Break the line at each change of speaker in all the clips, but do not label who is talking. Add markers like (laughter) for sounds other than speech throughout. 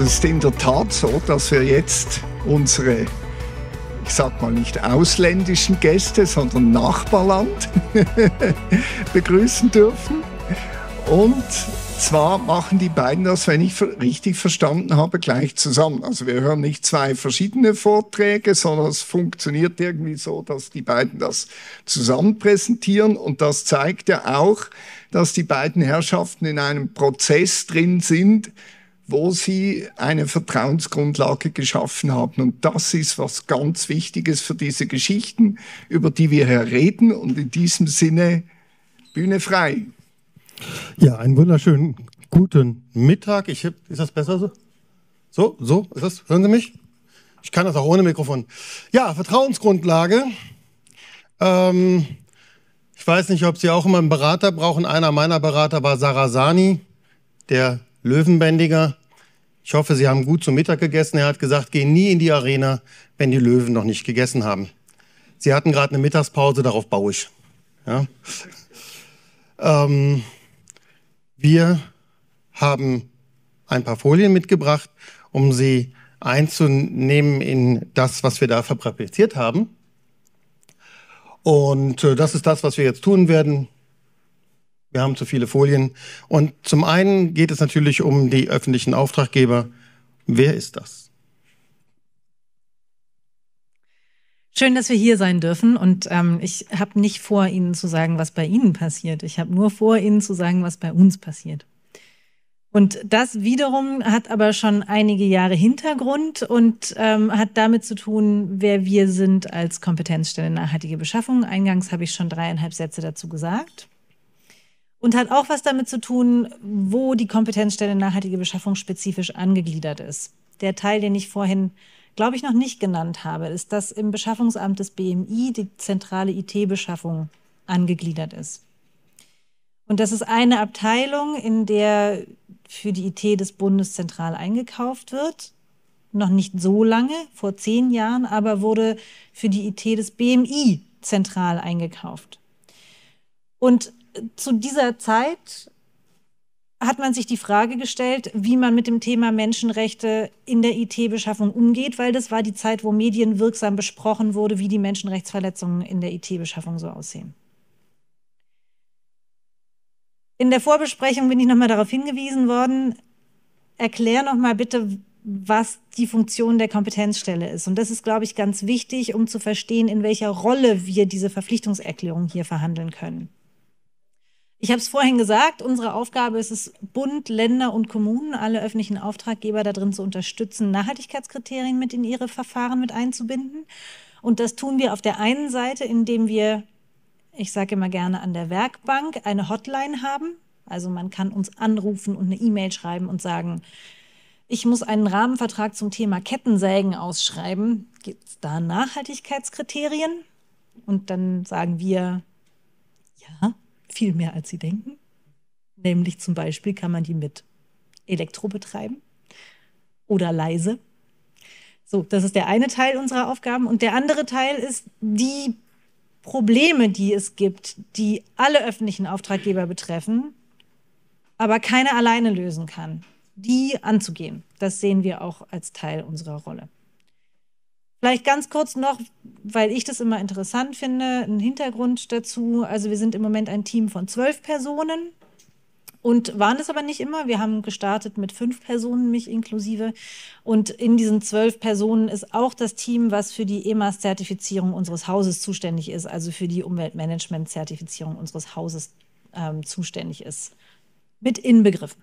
es ist in der Tat so, dass wir jetzt unsere, ich sag mal nicht ausländischen Gäste, sondern Nachbarland (laughs) begrüßen dürfen. Und zwar machen die beiden das, wenn ich richtig verstanden habe, gleich zusammen. Also wir hören nicht zwei verschiedene Vorträge, sondern es funktioniert irgendwie so, dass die beiden das zusammen präsentieren. Und das zeigt ja auch, dass die beiden Herrschaften in einem Prozess drin sind, wo sie eine Vertrauensgrundlage geschaffen haben. Und das ist was ganz Wichtiges für diese Geschichten,
über die wir hier reden. Und in diesem Sinne, Bühne frei. Ja, einen wunderschönen guten Mittag. Ich, ist das besser so? So, so, ist das? Hören Sie mich? Ich kann das auch ohne Mikrofon. Ja, Vertrauensgrundlage. Ähm, ich weiß nicht, ob Sie auch immer einen Berater brauchen. Einer meiner Berater war Sarah Sani, der Löwenbändiger. Ich hoffe, Sie haben gut zum Mittag gegessen. Er hat gesagt, geh nie in die Arena, wenn die Löwen noch nicht gegessen haben. Sie hatten gerade eine Mittagspause, darauf baue ich. Ja? Ähm, wir haben ein paar Folien mitgebracht, um sie einzunehmen in das, was wir da fabriziert haben. Und äh, das ist das, was wir jetzt tun werden. Wir haben zu viele Folien. Und zum einen geht es natürlich um die öffentlichen Auftraggeber. Wer
ist das? Schön, dass wir hier sein dürfen. Und ähm, ich habe nicht vor, Ihnen zu sagen, was bei Ihnen passiert. Ich habe nur vor, Ihnen zu sagen, was bei uns passiert. Und das wiederum hat aber schon einige Jahre Hintergrund und ähm, hat damit zu tun, wer wir sind als Kompetenzstelle nachhaltige Beschaffung. Eingangs habe ich schon dreieinhalb Sätze dazu gesagt und hat auch was damit zu tun, wo die Kompetenzstelle nachhaltige Beschaffung spezifisch angegliedert ist. Der Teil, den ich vorhin, glaube ich, noch nicht genannt habe, ist, dass im Beschaffungsamt des BMI die zentrale IT-Beschaffung angegliedert ist. Und das ist eine Abteilung, in der für die IT des Bundes zentral eingekauft wird. Noch nicht so lange, vor zehn Jahren, aber wurde für die IT des BMI zentral eingekauft. Und zu dieser Zeit hat man sich die Frage gestellt, wie man mit dem Thema Menschenrechte in der IT-Beschaffung umgeht, weil das war die Zeit, wo medienwirksam besprochen wurde, wie die Menschenrechtsverletzungen in der IT-Beschaffung so aussehen. In der Vorbesprechung bin ich nochmal darauf hingewiesen worden, erklär nochmal bitte, was die Funktion der Kompetenzstelle ist. Und das ist, glaube ich, ganz wichtig, um zu verstehen, in welcher Rolle wir diese Verpflichtungserklärung hier verhandeln können. Ich habe es vorhin gesagt, unsere Aufgabe ist es, Bund, Länder und Kommunen, alle öffentlichen Auftraggeber darin zu unterstützen, Nachhaltigkeitskriterien mit in ihre Verfahren mit einzubinden. Und das tun wir auf der einen Seite, indem wir, ich sage immer gerne, an der Werkbank eine Hotline haben. Also man kann uns anrufen und eine E-Mail schreiben und sagen, ich muss einen Rahmenvertrag zum Thema Kettensägen ausschreiben. Gibt es da Nachhaltigkeitskriterien? Und dann sagen wir, ja, viel mehr, als sie denken. Nämlich zum Beispiel kann man die mit Elektro betreiben oder leise. So, das ist der eine Teil unserer Aufgaben. Und der andere Teil ist die Probleme, die es gibt, die alle öffentlichen Auftraggeber betreffen, aber keiner alleine lösen kann, die anzugehen. Das sehen wir auch als Teil unserer Rolle. Vielleicht ganz kurz noch, weil ich das immer interessant finde, ein Hintergrund dazu. Also wir sind im Moment ein Team von zwölf Personen und waren es aber nicht immer. Wir haben gestartet mit fünf Personen, mich inklusive. Und in diesen zwölf Personen ist auch das Team, was für die EMAS-Zertifizierung unseres Hauses zuständig ist, also für die Umweltmanagement-Zertifizierung unseres Hauses ähm, zuständig ist, mit inbegriffen.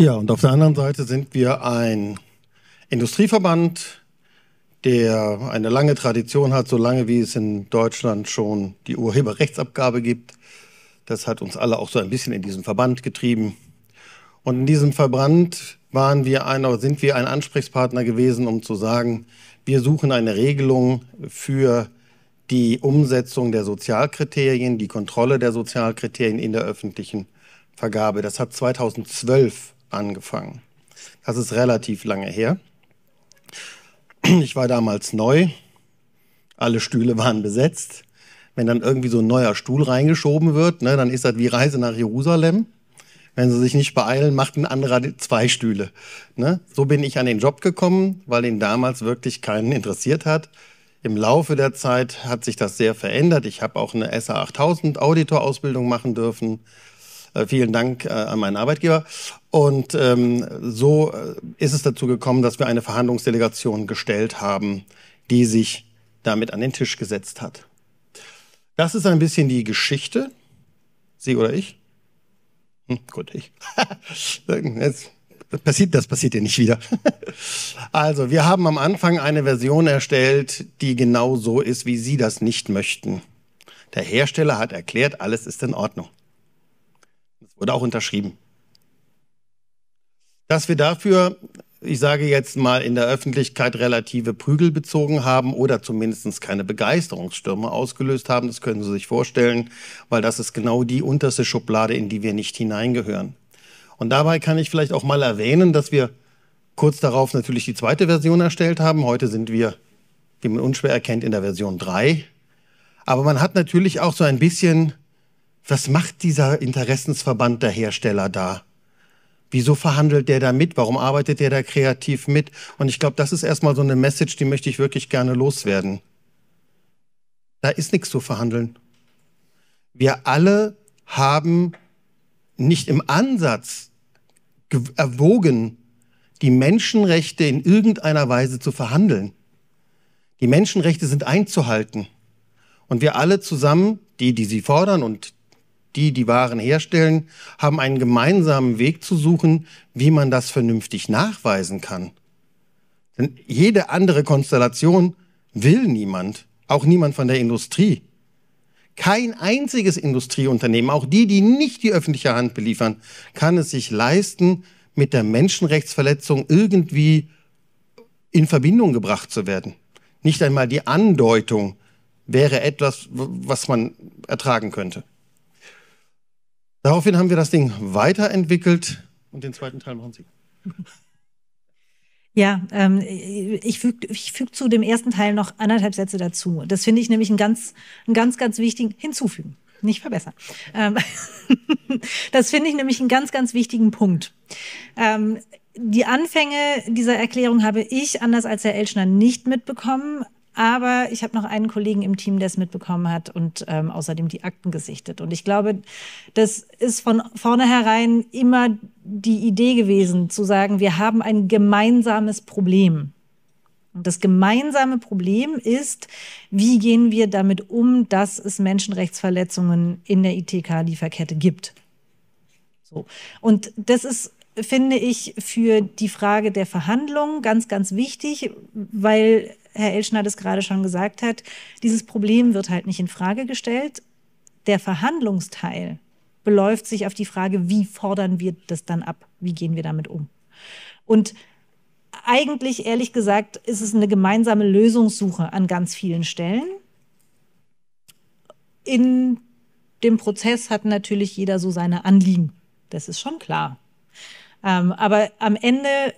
Ja, und auf der anderen Seite sind wir ein Industrieverband, der eine lange Tradition hat, so lange wie es in Deutschland schon die Urheberrechtsabgabe gibt. Das hat uns alle auch so ein bisschen in diesen Verband getrieben. Und in diesem Verband waren wir ein, sind wir ein Ansprechpartner gewesen, um zu sagen, wir suchen eine Regelung für die Umsetzung der Sozialkriterien, die Kontrolle der Sozialkriterien in der öffentlichen Vergabe. Das hat 2012 angefangen. Das ist relativ lange her. Ich war damals neu. Alle Stühle waren besetzt. Wenn dann irgendwie so ein neuer Stuhl reingeschoben wird, ne, dann ist das wie Reise nach Jerusalem. Wenn sie sich nicht beeilen, macht ein anderer zwei Stühle. Ne? So bin ich an den Job gekommen, weil ihn damals wirklich keinen interessiert hat. Im Laufe der Zeit hat sich das sehr verändert. Ich habe auch eine SA 8000 Auditorausbildung machen dürfen. Äh, vielen Dank äh, an meinen Arbeitgeber. Und ähm, so äh, ist es dazu gekommen, dass wir eine Verhandlungsdelegation gestellt haben, die sich damit an den Tisch gesetzt hat. Das ist ein bisschen die Geschichte. Sie oder ich? Hm, gut, ich. (laughs) Jetzt das passiert, das passiert dir nicht wieder. (laughs) also, wir haben am Anfang eine Version erstellt, die genau so ist, wie Sie das nicht möchten. Der Hersteller hat erklärt, alles ist in Ordnung oder auch unterschrieben. Dass wir dafür, ich sage jetzt mal, in der Öffentlichkeit relative Prügel bezogen haben oder zumindest keine Begeisterungsstürme ausgelöst haben, das können Sie sich vorstellen, weil das ist genau die unterste Schublade, in die wir nicht hineingehören. Und dabei kann ich vielleicht auch mal erwähnen, dass wir kurz darauf natürlich die zweite Version erstellt haben. Heute sind wir, wie man unschwer erkennt, in der Version 3. Aber man hat natürlich auch so ein bisschen was macht dieser Interessensverband der Hersteller da? Wieso verhandelt der da mit? Warum arbeitet der da kreativ mit? Und ich glaube, das ist erstmal so eine Message, die möchte ich wirklich gerne loswerden. Da ist nichts zu verhandeln. Wir alle haben nicht im Ansatz erwogen, die Menschenrechte in irgendeiner Weise zu verhandeln. Die Menschenrechte sind einzuhalten. Und wir alle zusammen, die, die sie fordern und die die Waren herstellen, haben einen gemeinsamen Weg zu suchen, wie man das vernünftig nachweisen kann. Denn jede andere Konstellation will niemand, auch niemand von der Industrie. Kein einziges Industrieunternehmen, auch die, die nicht die öffentliche Hand beliefern, kann es sich leisten, mit der Menschenrechtsverletzung irgendwie in Verbindung gebracht zu werden. Nicht einmal die Andeutung wäre etwas, was man ertragen könnte. Daraufhin haben wir das Ding weiterentwickelt und den zweiten Teil machen Sie.
(laughs) Ja, ähm, ich füge ich füg zu dem ersten Teil noch anderthalb Sätze dazu. Das finde ich nämlich einen ganz, einen ganz, ganz wichtigen Hinzufügen, nicht verbessern. Ähm, (laughs) das finde ich nämlich einen ganz, ganz wichtigen Punkt. Ähm, die Anfänge dieser Erklärung habe ich, anders als Herr Elschner, nicht mitbekommen. Aber ich habe noch einen Kollegen im Team, der es mitbekommen hat und ähm, außerdem die Akten gesichtet. Und ich glaube, das ist von vornherein immer die Idee gewesen, zu sagen, wir haben ein gemeinsames Problem. Und das gemeinsame Problem ist, wie gehen wir damit um, dass es Menschenrechtsverletzungen in der ITK-Lieferkette gibt. So. Und das ist finde ich für die Frage der Verhandlungen ganz, ganz wichtig, weil Herr Elschner das gerade schon gesagt hat, dieses Problem wird halt nicht in Frage gestellt. Der Verhandlungsteil beläuft sich auf die Frage, wie fordern wir das dann ab? Wie gehen wir damit um? Und eigentlich, ehrlich gesagt, ist es eine gemeinsame Lösungssuche an ganz vielen Stellen. In dem Prozess hat natürlich jeder so seine Anliegen. Das ist schon klar. Ähm, aber am Ende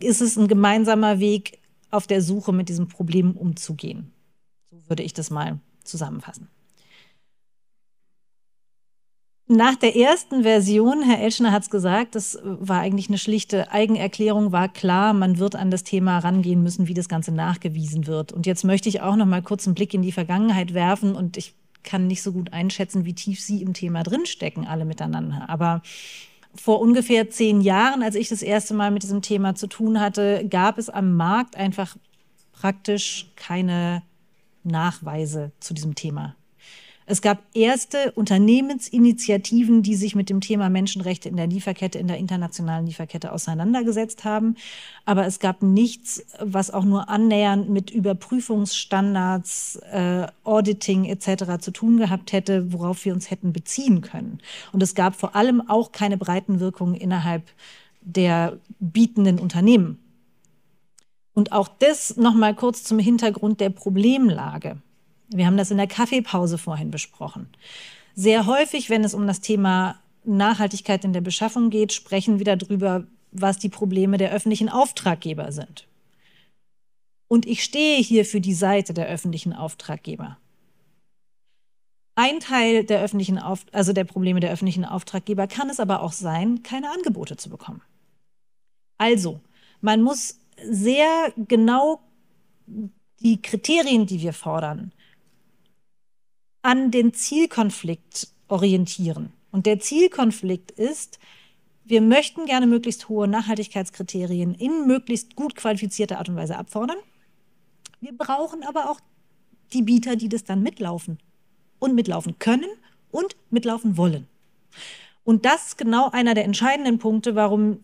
ist es ein gemeinsamer Weg, auf der Suche, mit diesem Problem umzugehen. So würde ich das mal zusammenfassen. Nach der ersten Version, Herr Elschner hat es gesagt, das äh, war eigentlich eine schlichte Eigenerklärung, war klar, man wird an das Thema rangehen müssen, wie das Ganze nachgewiesen wird. Und jetzt möchte ich auch noch mal kurz einen Blick in die Vergangenheit werfen und ich kann nicht so gut einschätzen, wie tief Sie im Thema drinstecken, alle miteinander. Aber vor ungefähr zehn Jahren, als ich das erste Mal mit diesem Thema zu tun hatte, gab es am Markt einfach praktisch keine Nachweise zu diesem Thema. Es gab erste Unternehmensinitiativen, die sich mit dem Thema Menschenrechte in der Lieferkette, in der internationalen Lieferkette auseinandergesetzt haben. Aber es gab nichts, was auch nur annähernd mit Überprüfungsstandards, äh, Auditing etc. zu tun gehabt hätte, worauf wir uns hätten beziehen können. Und es gab vor allem auch keine Breitenwirkung innerhalb der bietenden Unternehmen. Und auch das nochmal kurz zum Hintergrund der Problemlage. Wir haben das in der Kaffeepause vorhin besprochen. Sehr häufig, wenn es um das Thema Nachhaltigkeit in der Beschaffung geht, sprechen wir darüber, was die Probleme der öffentlichen Auftraggeber sind. Und ich stehe hier für die Seite der öffentlichen Auftraggeber. Ein Teil der öffentlichen Auf also der Probleme der öffentlichen Auftraggeber kann es aber auch sein, keine Angebote zu bekommen. Also, man muss sehr genau die Kriterien, die wir fordern, an den Zielkonflikt orientieren. Und der Zielkonflikt ist, wir möchten gerne möglichst hohe Nachhaltigkeitskriterien in möglichst gut qualifizierter Art und Weise abfordern. Wir brauchen aber auch die Bieter, die das dann mitlaufen und mitlaufen können und mitlaufen wollen. Und das ist genau einer der entscheidenden Punkte, warum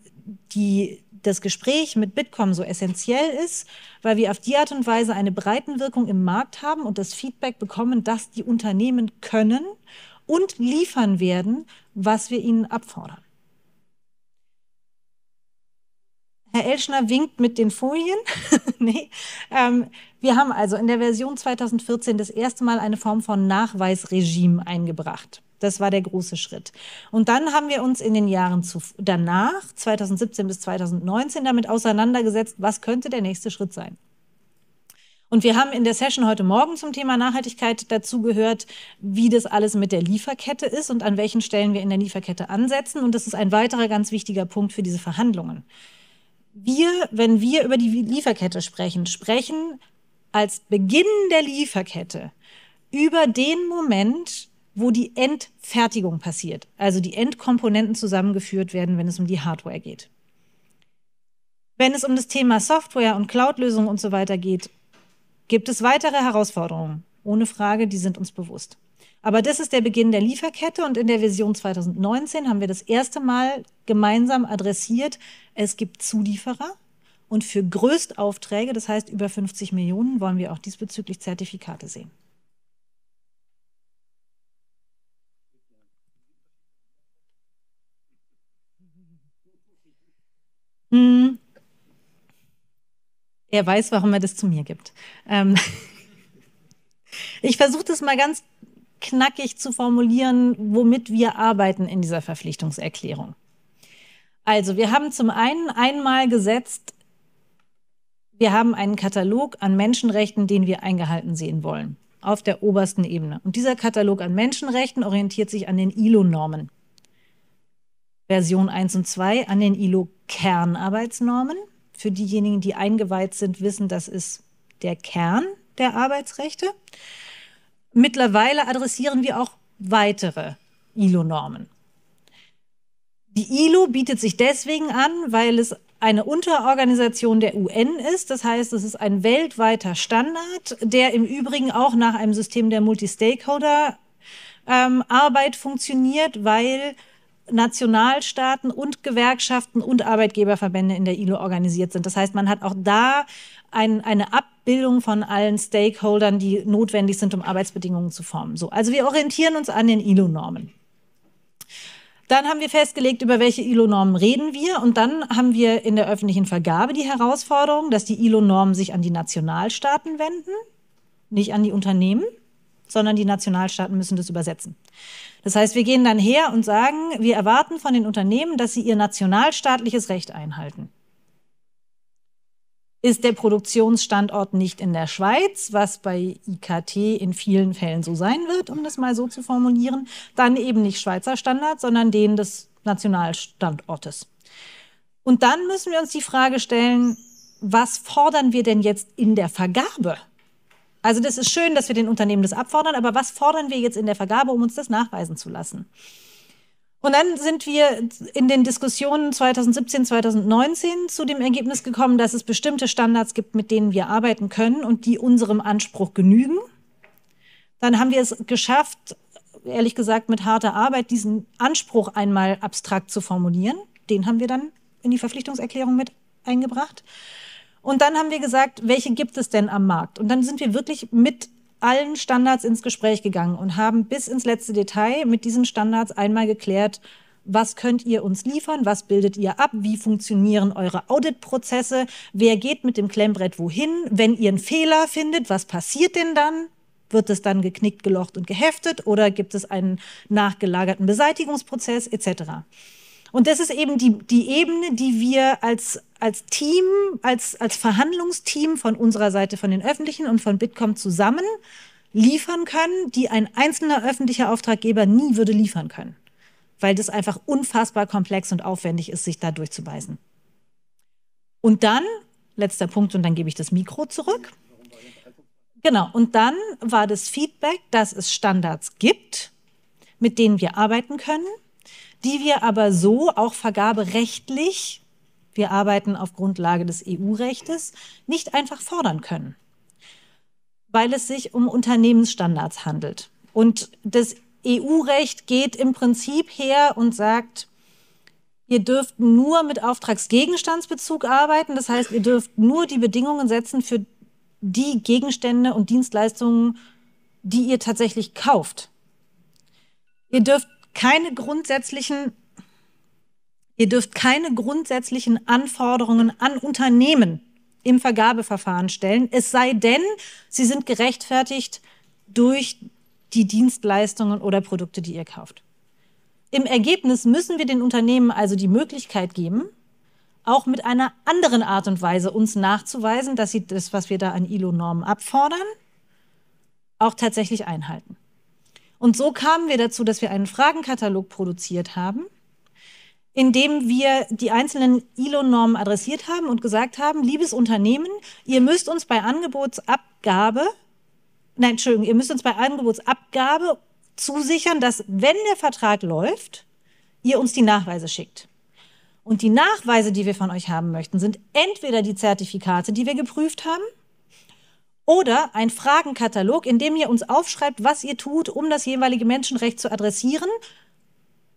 die das Gespräch mit Bitkom so essentiell ist, weil wir auf die Art und Weise eine Breitenwirkung im Markt haben und das Feedback bekommen, dass die Unternehmen können und liefern werden, was wir ihnen abfordern. Herr Elschner winkt mit den Folien. (laughs) nee. Ähm, wir haben also in der Version 2014 das erste Mal eine Form von Nachweisregime eingebracht. Das war der große Schritt. Und dann haben wir uns in den Jahren zu, danach, 2017 bis 2019, damit auseinandergesetzt, was könnte der nächste Schritt sein. Und wir haben in der Session heute Morgen zum Thema Nachhaltigkeit dazu gehört, wie das alles mit der Lieferkette ist und an welchen Stellen wir in der Lieferkette ansetzen. Und das ist ein weiterer ganz wichtiger Punkt für diese Verhandlungen. Wir, wenn wir über die Lieferkette sprechen, sprechen als Beginn der Lieferkette über den Moment, wo die Endfertigung passiert, also die Endkomponenten zusammengeführt werden, wenn es um die Hardware geht. Wenn es um das Thema Software und Cloud-Lösungen und so weiter geht, gibt es weitere Herausforderungen. Ohne Frage, die sind uns bewusst. Aber das ist der Beginn der Lieferkette und in der Version 2019 haben wir das erste Mal gemeinsam adressiert, es gibt Zulieferer und für Größtaufträge, das heißt über 50 Millionen, wollen wir auch diesbezüglich Zertifikate sehen. Er weiß, warum er das zu mir gibt. Ähm (laughs) ich versuche das mal ganz knackig zu formulieren, womit wir arbeiten in dieser Verpflichtungserklärung. Also, wir haben zum einen einmal gesetzt, wir haben einen Katalog an Menschenrechten, den wir eingehalten sehen wollen, auf der obersten Ebene. Und dieser Katalog an Menschenrechten orientiert sich an den ILO-Normen. Version 1 und 2 an den ILO-Kernarbeitsnormen für diejenigen, die eingeweiht sind, wissen, das ist der Kern der Arbeitsrechte. Mittlerweile adressieren wir auch weitere ILO-Normen. Die ILO bietet sich deswegen an, weil es eine Unterorganisation der UN ist. Das heißt, es ist ein weltweiter Standard, der im Übrigen auch nach einem System der Multi-Stakeholder-Arbeit ähm, funktioniert, weil Nationalstaaten und Gewerkschaften und Arbeitgeberverbände in der ILO organisiert sind. Das heißt, man hat auch da ein, eine Abbildung von allen Stakeholdern, die notwendig sind, um Arbeitsbedingungen zu formen. So, also wir orientieren uns an den ILO-Normen. Dann haben wir festgelegt, über welche ILO-Normen reden wir. Und dann haben wir in der öffentlichen Vergabe die Herausforderung, dass die ILO-Normen sich an die Nationalstaaten wenden, nicht an die Unternehmen sondern die Nationalstaaten müssen das übersetzen. Das heißt, wir gehen dann her und sagen, wir erwarten von den Unternehmen, dass sie ihr nationalstaatliches Recht einhalten. Ist der Produktionsstandort nicht in der Schweiz, was bei IKT in vielen Fällen so sein wird, um das mal so zu formulieren, dann eben nicht Schweizer Standard, sondern den des Nationalstandortes. Und dann müssen wir uns die Frage stellen, was fordern wir denn jetzt in der Vergabe? Also das ist schön, dass wir den Unternehmen das abfordern, aber was fordern wir jetzt in der Vergabe, um uns das nachweisen zu lassen? Und dann sind wir in den Diskussionen 2017, 2019 zu dem Ergebnis gekommen, dass es bestimmte Standards gibt, mit denen wir arbeiten können und die unserem Anspruch genügen. Dann haben wir es geschafft, ehrlich gesagt mit harter Arbeit, diesen Anspruch einmal abstrakt zu formulieren. Den haben wir dann in die Verpflichtungserklärung mit eingebracht. Und dann haben wir gesagt, welche gibt es denn am Markt? Und dann sind wir wirklich mit allen Standards ins Gespräch gegangen und haben bis ins letzte Detail mit diesen Standards einmal geklärt, was könnt ihr uns liefern, was bildet ihr ab, wie funktionieren eure Auditprozesse, wer geht mit dem Klemmbrett wohin, wenn ihr einen Fehler findet, was passiert denn dann? Wird es dann geknickt, gelocht und geheftet oder gibt es einen nachgelagerten Beseitigungsprozess etc. Und das ist eben die, die Ebene, die wir als, als Team, als, als Verhandlungsteam von unserer Seite, von den Öffentlichen und von Bitkom zusammen liefern können, die ein einzelner öffentlicher Auftraggeber nie würde liefern können. Weil das einfach unfassbar komplex und aufwendig ist, sich da durchzubeißen. Und dann, letzter Punkt, und dann gebe ich das Mikro zurück. Genau, und dann war das Feedback, dass es Standards gibt, mit denen wir arbeiten können die wir aber so auch vergaberechtlich, wir arbeiten auf Grundlage des EU-Rechtes, nicht einfach fordern können, weil es sich um Unternehmensstandards handelt. Und das EU-Recht geht im Prinzip her und sagt, ihr dürft nur mit Auftragsgegenstandsbezug arbeiten. Das heißt, ihr dürft nur die Bedingungen setzen für die Gegenstände und Dienstleistungen, die ihr tatsächlich kauft. Ihr dürft keine grundsätzlichen, ihr dürft keine grundsätzlichen Anforderungen an Unternehmen im Vergabeverfahren stellen, es sei denn, sie sind gerechtfertigt durch die Dienstleistungen oder Produkte, die ihr kauft. Im Ergebnis müssen wir den Unternehmen also die Möglichkeit geben, auch mit einer anderen Art und Weise uns nachzuweisen, dass sie das, was wir da an ILO-Normen abfordern, auch tatsächlich einhalten. Und so kamen wir dazu, dass wir einen Fragenkatalog produziert haben, in dem wir die einzelnen ILO-Normen adressiert haben und gesagt haben, liebes Unternehmen, ihr müsst uns bei Angebotsabgabe, nein, Entschuldigung, ihr müsst uns bei Angebotsabgabe zusichern, dass wenn der Vertrag läuft, ihr uns die Nachweise schickt. Und die Nachweise, die wir von euch haben möchten, sind entweder die Zertifikate, die wir geprüft haben, oder ein Fragenkatalog, in dem ihr uns aufschreibt, was ihr tut, um das jeweilige Menschenrecht zu adressieren.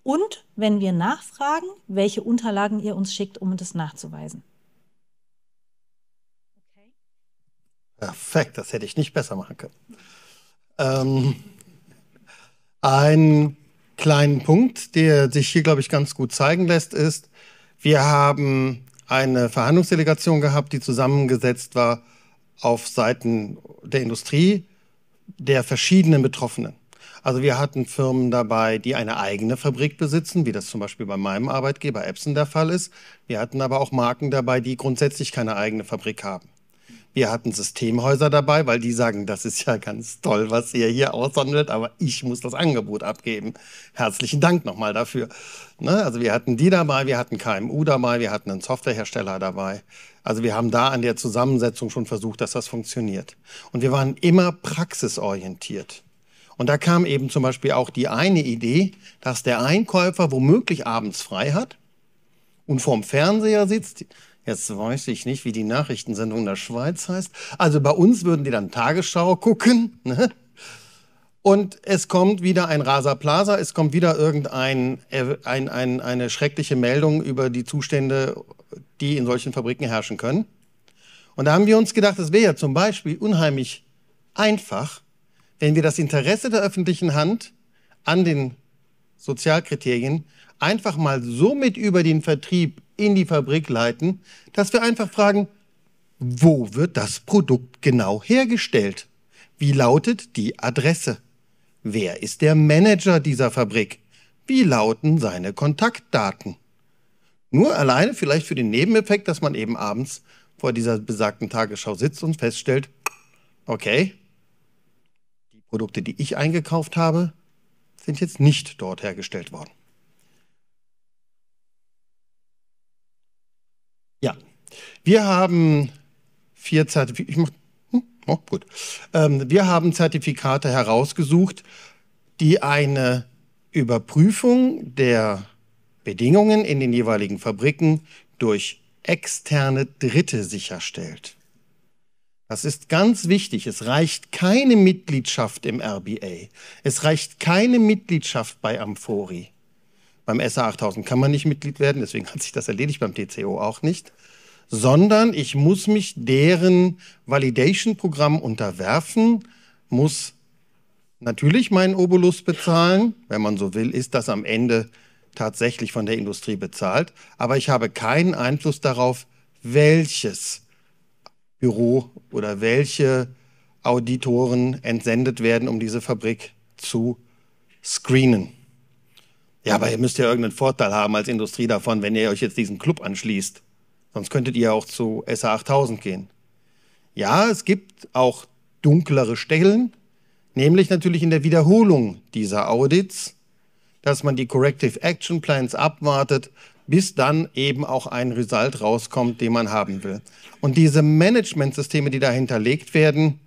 Und wenn wir nachfragen, welche Unterlagen ihr uns schickt, um das nachzuweisen.
Perfekt, das hätte ich nicht besser machen können. Ähm, ein kleinen Punkt, der sich hier, glaube ich, ganz gut zeigen lässt, ist, wir haben eine Verhandlungsdelegation gehabt, die zusammengesetzt war auf Seiten der Industrie der verschiedenen Betroffenen. Also wir hatten Firmen dabei, die eine eigene Fabrik besitzen, wie das zum Beispiel bei meinem Arbeitgeber Epson der Fall ist. Wir hatten aber auch Marken dabei, die grundsätzlich keine eigene Fabrik haben. Wir hatten Systemhäuser dabei, weil die sagen, das ist ja ganz toll, was ihr hier aussondert, aber ich muss das Angebot abgeben. Herzlichen Dank nochmal dafür. Ne? Also wir hatten die dabei, wir hatten KMU dabei, wir hatten einen Softwarehersteller dabei. Also wir haben da an der Zusammensetzung schon versucht, dass das funktioniert. Und wir waren immer praxisorientiert. Und da kam eben zum Beispiel auch die eine Idee, dass der Einkäufer womöglich abends frei hat und vorm Fernseher sitzt, Jetzt weiß ich nicht, wie die Nachrichtensendung in der Schweiz heißt. Also bei uns würden die dann Tagesschau gucken. Ne? Und es kommt wieder ein Rasa Plaza, es kommt wieder irgendein äh, ein, ein, eine schreckliche Meldung über die Zustände, die in solchen Fabriken herrschen können. Und da haben wir uns gedacht, es wäre ja zum Beispiel unheimlich einfach, wenn wir das Interesse der öffentlichen Hand an den Sozialkriterien einfach mal so mit über den Vertrieb in die Fabrik leiten, dass wir einfach fragen, wo wird das Produkt genau hergestellt? Wie lautet die Adresse? Wer ist der Manager dieser Fabrik? Wie lauten seine Kontaktdaten? Nur alleine vielleicht für den Nebeneffekt, dass man eben abends vor dieser besagten Tagesschau sitzt und feststellt, okay, die Produkte, die ich eingekauft habe, sind jetzt nicht dort hergestellt worden. Ja, wir haben vier Zertifikate. Hm? Oh, gut. Ähm, wir haben Zertifikate herausgesucht, die eine Überprüfung der Bedingungen in den jeweiligen Fabriken durch externe Dritte sicherstellt. Das ist ganz wichtig. Es reicht keine Mitgliedschaft im RBA. Es reicht keine Mitgliedschaft bei Amphori. Beim SA 8000 kann man nicht Mitglied werden, deswegen hat sich das erledigt, beim TCO auch nicht. Sondern ich muss mich deren Validation-Programm unterwerfen, muss natürlich meinen Obolus bezahlen. Wenn man so will, ist das am Ende tatsächlich von der Industrie bezahlt. Aber ich habe keinen Einfluss darauf, welches Büro oder welche Auditoren entsendet werden, um diese Fabrik zu screenen. Ja, aber ihr müsst ja irgendeinen Vorteil haben als Industrie davon, wenn ihr euch jetzt diesen Club anschließt. Sonst könntet ihr auch zu SA 8000 gehen. Ja, es gibt auch dunklere Stellen, nämlich natürlich in der Wiederholung dieser Audits, dass man die Corrective Action Plans abwartet, bis dann eben auch ein Result rauskommt, den man haben will. Und diese Managementsysteme, die dahinterlegt werden,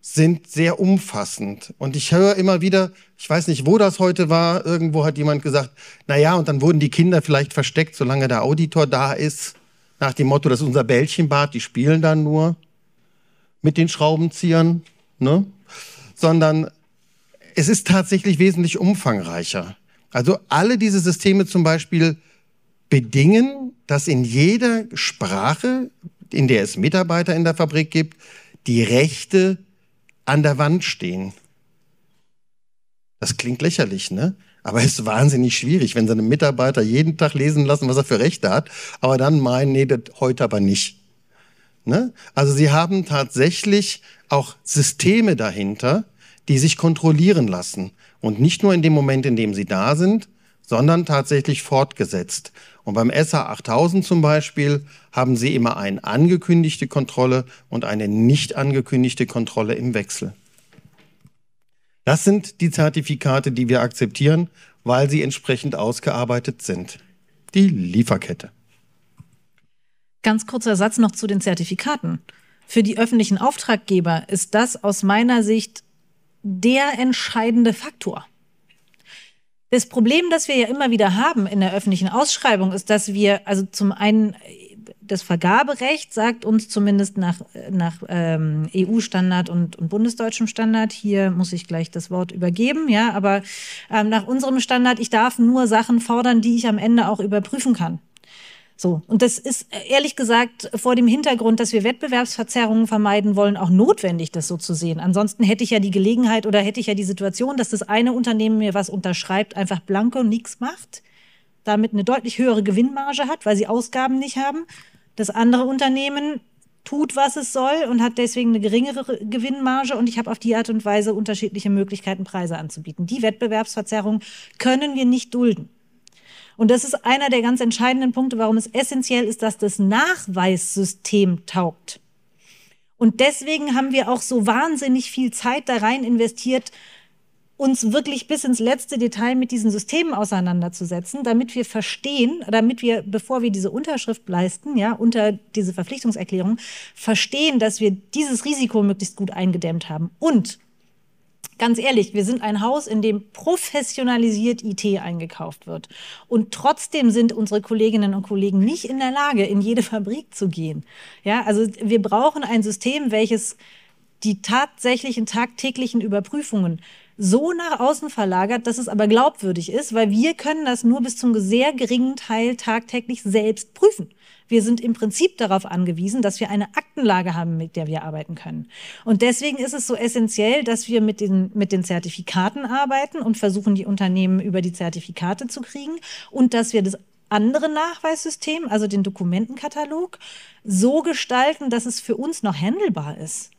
sind sehr umfassend. Und ich höre immer wieder, ich weiß nicht, wo das heute war, irgendwo hat jemand gesagt, na ja, und dann wurden die Kinder vielleicht versteckt, solange der Auditor da ist, nach dem Motto, das ist unser Bällchenbad, die spielen dann nur mit den Schraubenziehern, ne? Sondern es ist tatsächlich wesentlich umfangreicher. Also alle diese Systeme zum Beispiel bedingen, dass in jeder Sprache, in der es Mitarbeiter in der Fabrik gibt, die Rechte an der Wand stehen. Das klingt lächerlich, ne? Aber ist wahnsinnig schwierig, wenn seine Mitarbeiter jeden Tag lesen lassen, was er für Rechte hat, aber dann meinen, nee, das heute aber nicht. Ne? Also sie haben tatsächlich auch Systeme dahinter, die sich kontrollieren lassen. Und nicht nur in dem Moment, in dem sie da sind, sondern tatsächlich fortgesetzt. Und beim SA 8000 zum Beispiel haben Sie immer eine angekündigte Kontrolle und eine nicht angekündigte Kontrolle im Wechsel. Das sind die Zertifikate, die wir akzeptieren, weil sie entsprechend ausgearbeitet sind. Die Lieferkette.
Ganz kurzer Satz noch zu den Zertifikaten. Für die öffentlichen Auftraggeber ist das aus meiner Sicht der entscheidende Faktor. Das Problem, das wir ja immer wieder haben in der öffentlichen Ausschreibung, ist, dass wir, also zum einen, das Vergaberecht sagt uns zumindest nach, nach ähm, EU-Standard und, und, bundesdeutschem Standard, hier muss ich gleich das Wort übergeben, ja, aber ähm, nach unserem Standard, ich darf nur Sachen fordern, die ich am Ende auch überprüfen kann. So. Und das ist äh, ehrlich gesagt vor dem Hintergrund, dass wir Wettbewerbsverzerrungen vermeiden wollen, auch notwendig, das so zu sehen. Ansonsten hätte ich ja die Gelegenheit oder hätte ich ja die Situation, dass das eine Unternehmen mir was unterschreibt, einfach blanko nichts macht, damit eine deutlich höhere Gewinnmarge hat, weil sie Ausgaben nicht haben. Das andere Unternehmen tut, was es soll und hat deswegen eine geringere Gewinnmarge und ich habe auf die Art und Weise unterschiedliche Möglichkeiten, Preise anzubieten. Die Wettbewerbsverzerrung können wir nicht dulden. Und das ist einer der ganz entscheidenden Punkte, warum es essentiell ist, dass das Nachweissystem taugt. Und deswegen haben wir auch so wahnsinnig viel Zeit da rein investiert, uns wirklich bis ins letzte Detail mit diesen Systemen auseinanderzusetzen, damit wir verstehen, damit wir, bevor wir diese Unterschrift leisten, ja, unter diese Verpflichtungserklärung, verstehen, dass wir dieses Risiko möglichst gut eingedämmt haben. Und ganz ehrlich, wir sind ein Haus, in dem professionalisiert IT eingekauft wird. Und trotzdem sind unsere Kolleginnen und Kollegen nicht in der Lage, in jede Fabrik zu gehen. Ja, also wir brauchen ein System, welches die tatsächlichen tagtäglichen Überprüfungen so nach außen verlagert, dass es aber glaubwürdig ist, weil wir können das nur bis zum sehr geringen Teil tagtäglich selbst prüfen. Wir sind im Prinzip darauf angewiesen, dass wir eine Aktenlage haben, mit der wir arbeiten können. Und deswegen ist es so essentiell, dass wir mit den, mit den Zertifikaten arbeiten und versuchen, die Unternehmen über die Zertifikate zu kriegen und dass wir das andere Nachweissystem, also den Dokumentenkatalog, so gestalten, dass es für uns noch handelbar ist.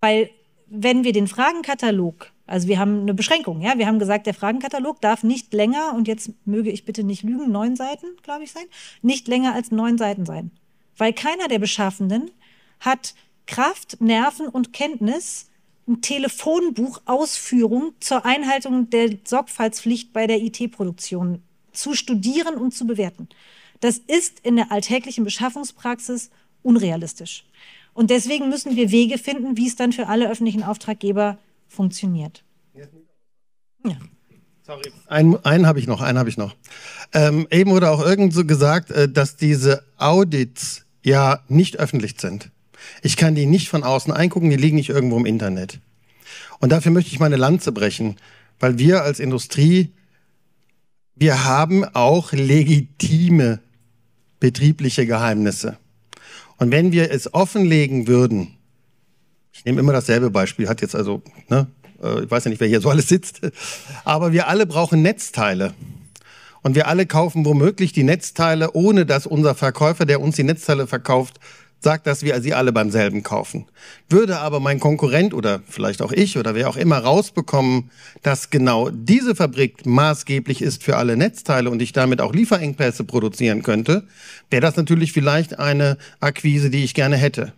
Weil wenn wir den Fragenkatalog, also wir haben eine Beschränkung, ja, wir haben gesagt, der Fragenkatalog darf nicht länger, und jetzt möge ich bitte nicht lügen, neun Seiten, glaube ich, sein, nicht länger als neun Seiten sein. Weil keiner der Beschaffenden hat Kraft, Nerven und Kenntnis, ein Telefonbuch Ausführung zur Einhaltung der Sorgfaltspflicht bei der IT-Produktion zu studieren und zu bewerten. Das ist in der alltäglichen Beschaffungspraxis unrealistisch. Und deswegen müssen wir Wege finden, wie es dann für alle öffentlichen Auftraggeber funktioniert. Ja. Sorry.
Einen, einen habe ich noch, einen habe ich noch. Ähm, eben wurde auch irgend so gesagt, äh, dass diese Audits ja nicht öffentlich sind. Ich kann die nicht von außen eingucken, die liegen nicht irgendwo im Internet. Und dafür möchte ich meine Lanze brechen, weil wir als Industrie, wir haben auch legitime betriebliche Geheimnisse. Und wenn wir es offenlegen würden, ich nehme immer dasselbe Beispiel, hat jetzt also, ne, äh, ich weiß ja nicht, wer hier so alles sitzt, aber wir alle brauchen Netzteile. Und wir alle kaufen womöglich die Netzteile, ohne dass unser Verkäufer, der uns die Netzteile verkauft, sagt, dass wir sie alle beim selben kaufen. Würde aber mein Konkurrent oder vielleicht auch ich oder wer auch immer rausbekommen, dass genau diese Fabrik maßgeblich ist für alle Netzteile und ich damit auch Lieferengpässe produzieren könnte, wäre das natürlich vielleicht eine Akquise, die ich gerne hätte.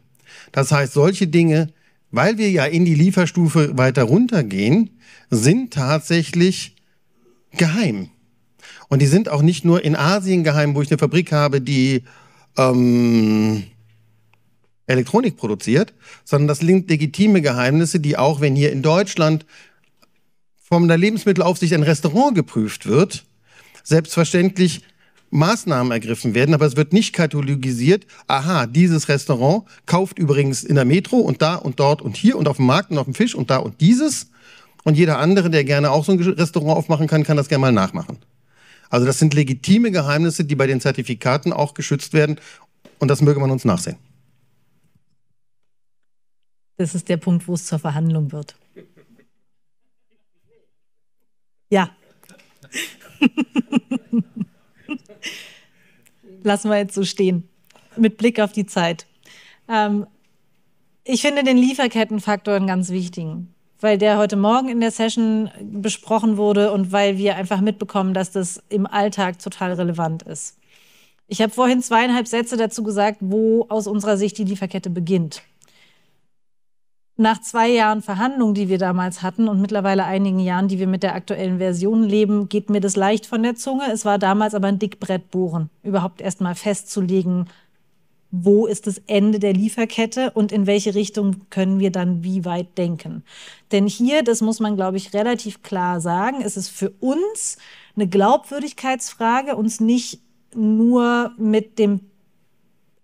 Das heißt, solche Dinge, weil wir ja in die Lieferstufe weiter runtergehen, sind tatsächlich geheim. Und die sind auch nicht nur in Asien geheim, wo ich eine Fabrik habe, die ähm, Elektronik produziert, sondern das sind legitime Geheimnisse, die auch, wenn hier in Deutschland von der Lebensmittelaufsicht ein Restaurant geprüft wird, selbstverständlich Maßnahmen ergriffen werden, aber es wird nicht katalogisiert, aha, dieses Restaurant kauft übrigens in der Metro und da und dort und hier und auf dem Markt und auf dem Fisch und da und dieses. Und jeder andere, der gerne auch so ein Restaurant aufmachen kann, kann das gerne mal nachmachen. Also das sind legitime Geheimnisse, die bei den Zertifikaten auch geschützt werden und das möge man uns nachsehen.
Das ist der Punkt, wo es zur Verhandlung wird. Ja. (laughs) Lassen wir jetzt so stehen, mit Blick auf die Zeit. Ähm, ich finde den Lieferkettenfaktor einen ganz wichtigen, weil der heute Morgen in der Session besprochen wurde und weil wir einfach mitbekommen, dass das im Alltag total relevant ist. Ich habe vorhin zweieinhalb Sätze dazu gesagt, wo aus unserer Sicht die Lieferkette beginnt nach zwei Jahren Verhandlungen, die wir damals hatten und mittlerweile einigen Jahren, die wir mit der aktuellen Version leben, geht mir das leicht von der Zunge. Es war damals aber ein Dickbrett bohren, überhaupt erst mal festzulegen, wo ist das Ende der Lieferkette und in welche Richtung können wir dann wie weit denken. Denn hier, das muss man, glaube ich, relativ klar sagen, ist es für uns eine Glaubwürdigkeitsfrage, uns nicht nur mit dem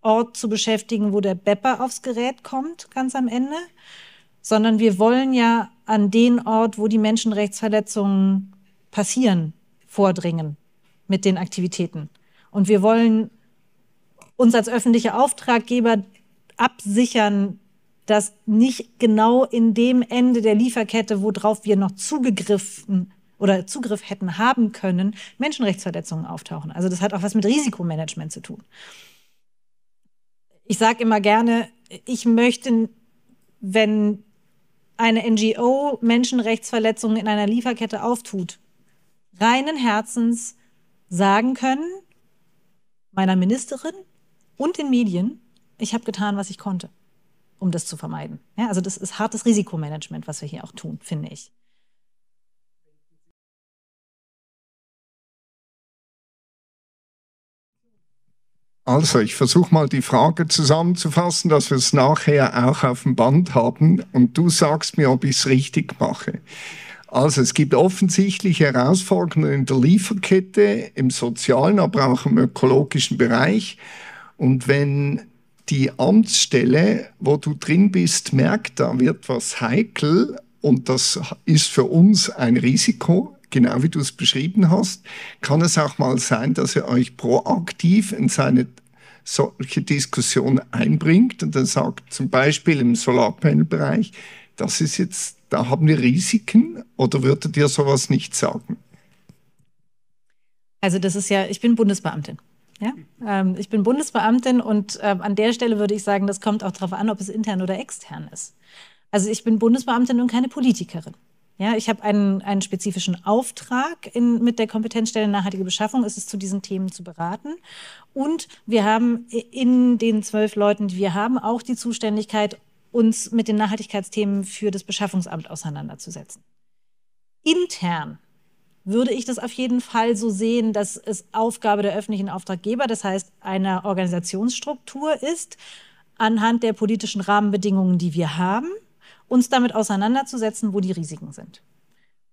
Ort zu beschäftigen, wo der Bepper aufs Gerät kommt, ganz am Ende, sondern wir wollen ja an den Ort, wo die Menschenrechtsverletzungen passieren, vordringen mit den Aktivitäten. Und wir wollen uns als öffentliche Auftraggeber absichern, dass nicht genau in dem Ende der Lieferkette, worauf wir noch zugegriffen oder Zugriff hätten haben können, Menschenrechtsverletzungen auftauchen. Also das hat auch was mit Risikomanagement zu tun. Ich sage immer gerne, ich möchte, wenn eine NGO Menschenrechtsverletzungen in einer Lieferkette auftut, reinen Herzens sagen können, meiner Ministerin und den Medien, ich habe getan, was ich konnte, um das zu vermeiden. Ja, also das ist hartes Risikomanagement, was wir hier auch tun, finde ich. Also, ich versuche mal die Frage zusammenzufassen,
dass wir es nachher auch auf dem Band haben und du sagst mir, ob ich es richtig mache. Also, es gibt offensichtlich Herausforderungen in der Lieferkette, im sozialen, aber auch im ökologischen Bereich. Und wenn die Amtsstelle, wo du drin bist, merkt, da wird was heikel und das ist für uns ein Risiko, genau wie du es beschrieben hast, kann es auch mal sein, dass er euch proaktiv in seine solche Diskussion einbringt und dann sagt, zum Beispiel im Solarpanel-Bereich, das ist jetzt, da haben wir Risiken oder würdet ihr sowas nicht sagen?
Also das ist ja, ich bin Bundesbeamtin. Ja? Ähm, ich bin Bundesbeamtin und äh, an der Stelle würde ich sagen, das kommt auch darauf an, ob es intern oder extern ist. Also ich bin Bundesbeamtin und keine Politikerin. Ja, ich habe einen, einen spezifischen Auftrag in, mit der Kompetenzstelle nachhaltige Beschaffung, ist es zu diesen Themen zu beraten. Und wir haben in den zwölf Leuten, die wir haben, auch die Zuständigkeit, uns mit den Nachhaltigkeitsthemen für das Beschaffungsamt auseinanderzusetzen. Intern würde ich das auf jeden Fall so sehen, dass es Aufgabe der öffentlichen Auftraggeber, das heißt einer Organisationsstruktur ist, anhand der politischen Rahmenbedingungen, die wir haben – uns damit auseinanderzusetzen, wo die Risiken sind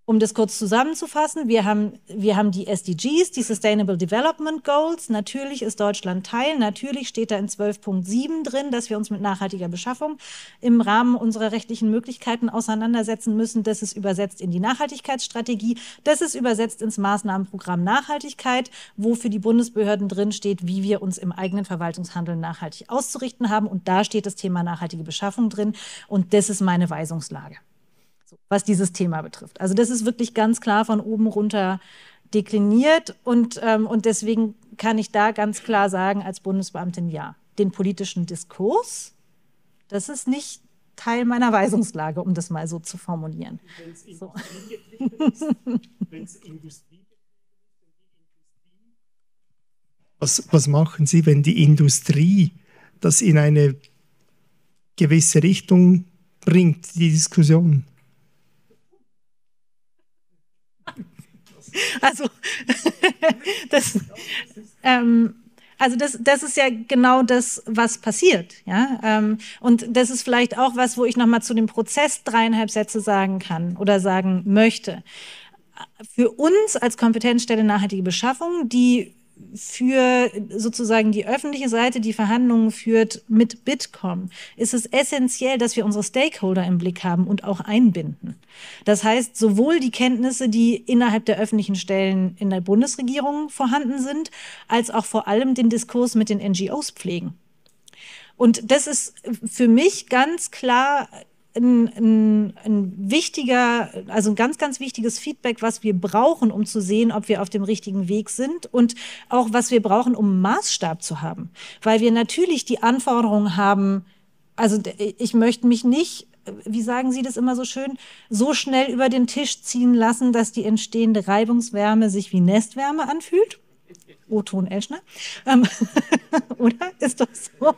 um das kurz zusammenzufassen, wir haben, wir haben die SDGs, die Sustainable Development Goals. Natürlich ist Deutschland Teil. Natürlich steht da in 12.7 drin, dass wir uns mit nachhaltiger Beschaffung im Rahmen unserer rechtlichen Möglichkeiten auseinandersetzen müssen. Das ist übersetzt in die Nachhaltigkeitsstrategie. Das ist übersetzt ins Maßnahmenprogramm Nachhaltigkeit, wo für die Bundesbehörden drin steht, wie wir uns im eigenen Verwaltungshandeln nachhaltig auszurichten haben. Und da steht das Thema nachhaltige Beschaffung drin. Und das ist meine Weisungslage was dieses Thema betrifft. Also das ist wirklich ganz klar von oben runter dekliniert und, ähm, und deswegen kann ich da ganz klar sagen als Bundesbeamtin ja. Den politischen Diskurs, das ist nicht Teil meiner Weisungslage, um das mal so zu formulieren.
(laughs)
Was, was machen Sie, wenn die Industrie das in eine gewisse Richtung bringt, die Diskussion?
Also, (laughs) das, ähm, also das, das ist ja genau das, was passiert. Ja? Ähm, und das ist vielleicht auch was, wo ich nochmal zu dem Prozess dreieinhalb Sätze sagen kann oder sagen möchte. Für uns als Kompetenzstelle nachhaltige Beschaffung, die für sozusagen die öffentliche Seite die Verhandlungen führt mit Bitkom, ist es essentiell, dass wir unsere Stakeholder im Blick haben und auch einbinden. Das heißt, sowohl die Kenntnisse, die innerhalb der öffentlichen Stellen in der Bundesregierung vorhanden sind, als auch vor allem den Diskurs mit den NGOs pflegen. Und das ist für mich ganz klar ein, ein, ein wichtiger, also ein ganz, ganz wichtiges Feedback, was wir brauchen, um zu sehen, ob wir auf dem richtigen Weg sind und auch was wir brauchen, um einen Maßstab zu haben. Weil wir natürlich die Anforderungen haben, also ich möchte mich nicht wie sagen Sie das immer so schön, so schnell über den Tisch ziehen lassen, dass die entstehende Reibungswärme sich wie Nestwärme anfühlt. O-Ton Eschner. Ähm, (laughs) oder? Ist doch so.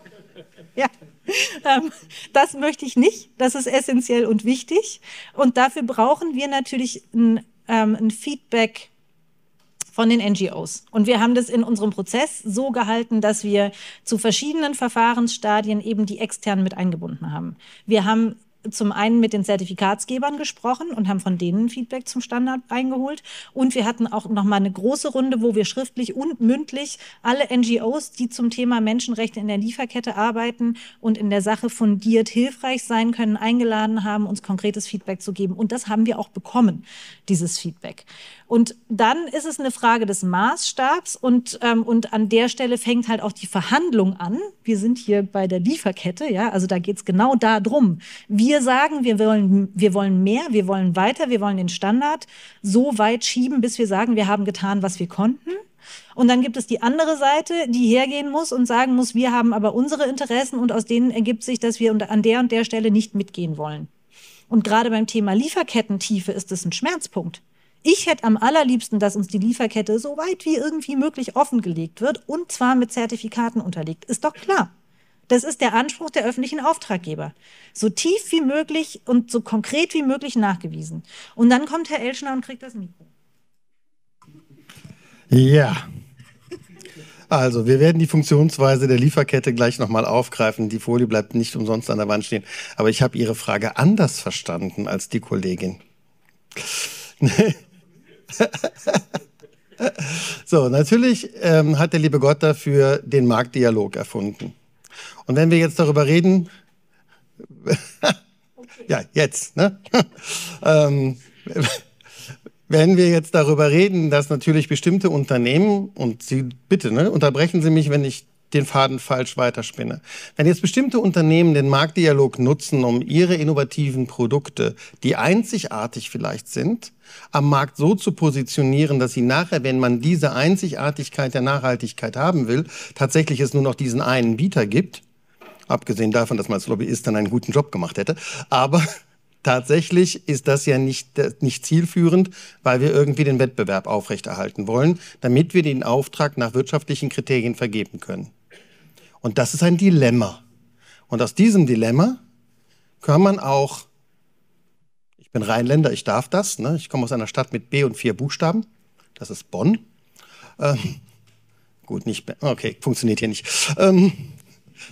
Ja. (laughs) Ähm, das möchte ich nicht. Das ist essentiell und wichtig. Und dafür brauchen wir natürlich ein, ähm, ein Feedback von den NGOs. Und wir haben das in unserem Prozess so gehalten, dass wir zu verschiedenen Verfahrensstadien eben die externen mit eingebunden haben. Wir haben zum einen mit den Zertifikatsgebern gesprochen und haben von denen Feedback zum Standard eingeholt. Und wir hatten auch nochmal eine große Runde, wo wir schriftlich und mündlich alle NGOs, die zum Thema Menschenrechte in der Lieferkette arbeiten und in der Sache fundiert hilfreich sein können, eingeladen haben, uns konkretes Feedback zu geben. Und das haben wir auch bekommen, dieses Feedback. Und dann ist es eine Frage des Maßstabs und, ähm, und an der Stelle fängt halt auch die Verhandlung an. Wir sind hier bei der Lieferkette, ja, also da geht's genau darum. Wir sagen, wir wollen, wir wollen mehr, wir wollen weiter, wir wollen den Standard so weit schieben, bis wir sagen, wir haben getan, was wir konnten. Und dann gibt es die andere Seite, die hergehen muss und sagen muss, wir haben aber unsere Interessen und aus denen ergibt sich, dass wir an der und der Stelle nicht mitgehen wollen. Und gerade beim Thema Lieferkettentiefe ist es ein Schmerzpunkt. Ich hätte am allerliebsten, dass uns die Lieferkette so weit wie irgendwie möglich offengelegt wird und zwar mit Zertifikaten unterlegt. Ist doch klar. Das ist der Anspruch der öffentlichen Auftraggeber. So tief wie möglich und so konkret wie möglich nachgewiesen. Und dann kommt Herr Elschner und kriegt das Mikro.
Ja. Also, wir werden die Funktionsweise der Lieferkette gleich nochmal aufgreifen. Die Folie bleibt nicht umsonst an der Wand stehen. Aber ich habe Ihre Frage anders verstanden als die Kollegin. (laughs) so, natürlich ähm, hat der liebe Gott dafür den Marktdialog erfunden. Und wenn wir jetzt darüber reden, (laughs) ja, jetzt, ne? (laughs) ähm, wenn wir jetzt darüber reden, dass natürlich bestimmte Unternehmen, und Sie bitte, ne, unterbrechen Sie mich, wenn ich den Faden falsch weiterspinne. Wenn jetzt bestimmte Unternehmen den Marktdialog nutzen, um ihre innovativen Produkte, die einzigartig vielleicht sind, am Markt so zu positionieren, dass sie nachher, wenn man diese Einzigartigkeit der Nachhaltigkeit haben will, tatsächlich es nur noch diesen einen Bieter gibt, abgesehen davon, dass man als Lobbyist dann einen guten Job gemacht hätte, aber Tatsächlich ist das ja nicht, äh, nicht zielführend, weil wir irgendwie den Wettbewerb aufrechterhalten wollen, damit wir den Auftrag nach wirtschaftlichen Kriterien vergeben können. Und das ist ein Dilemma. Und aus diesem Dilemma kann man auch, ich bin Rheinländer, ich darf das, ne? ich komme aus einer Stadt mit B und vier Buchstaben, das ist Bonn. Ähm, gut, nicht, okay, funktioniert hier nicht. Ähm,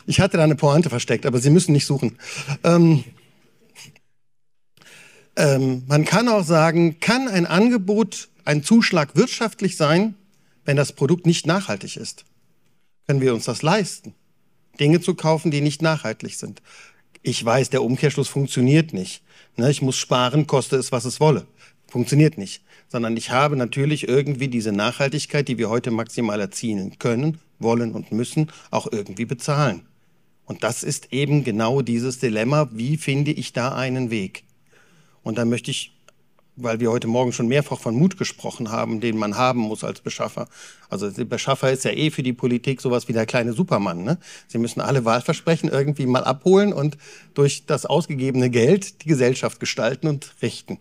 ich hatte da eine Pointe versteckt, aber Sie müssen nicht suchen. Ähm, ähm, man kann auch sagen, kann ein Angebot, ein Zuschlag wirtschaftlich sein, wenn das Produkt nicht nachhaltig ist? Können wir uns das leisten, Dinge zu kaufen, die nicht nachhaltig sind? Ich weiß, der Umkehrschluss funktioniert nicht. Ne, ich muss sparen, koste es, was es wolle. Funktioniert nicht. Sondern ich habe natürlich irgendwie diese Nachhaltigkeit, die wir heute maximal erzielen können, wollen und müssen, auch irgendwie bezahlen. Und das ist eben genau dieses Dilemma, wie finde ich da einen Weg? Und dann möchte ich, weil wir heute Morgen schon mehrfach von Mut gesprochen haben, den man haben muss als Beschaffer. Also der Beschaffer ist ja eh für die Politik sowas wie der kleine Supermann. Ne? Sie müssen alle Wahlversprechen irgendwie mal abholen und durch das ausgegebene Geld die Gesellschaft gestalten und richten.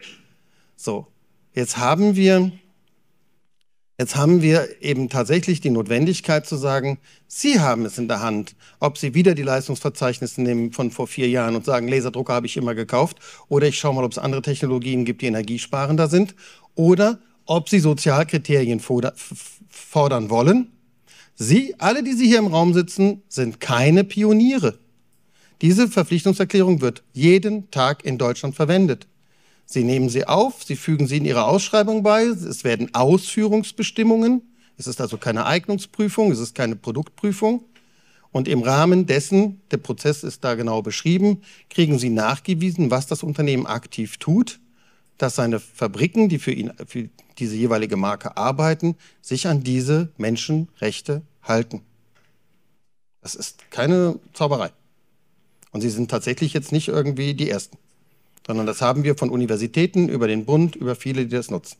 So, jetzt haben wir Jetzt haben wir eben tatsächlich die Notwendigkeit zu sagen, Sie haben es in der Hand, ob Sie wieder die Leistungsverzeichnisse nehmen von vor vier Jahren und sagen, Laserdrucker habe ich immer gekauft, oder ich schaue mal, ob es andere Technologien gibt, die energiesparender sind, oder ob Sie Sozialkriterien fordern wollen. Sie, alle, die Sie hier im Raum sitzen, sind keine Pioniere. Diese Verpflichtungserklärung wird jeden Tag in Deutschland verwendet. Sie nehmen sie auf, Sie fügen sie in Ihre Ausschreibung bei, es werden Ausführungsbestimmungen, es ist also keine Eignungsprüfung, es ist keine Produktprüfung. Und im Rahmen dessen, der Prozess ist da genau beschrieben, kriegen Sie nachgewiesen, was das Unternehmen aktiv tut, dass seine Fabriken, die für, ihn, für diese jeweilige Marke arbeiten, sich an diese Menschenrechte halten. Das ist keine Zauberei. Und Sie sind tatsächlich jetzt nicht irgendwie die Ersten sondern das haben wir von Universitäten über den Bund, über viele, die das nutzen.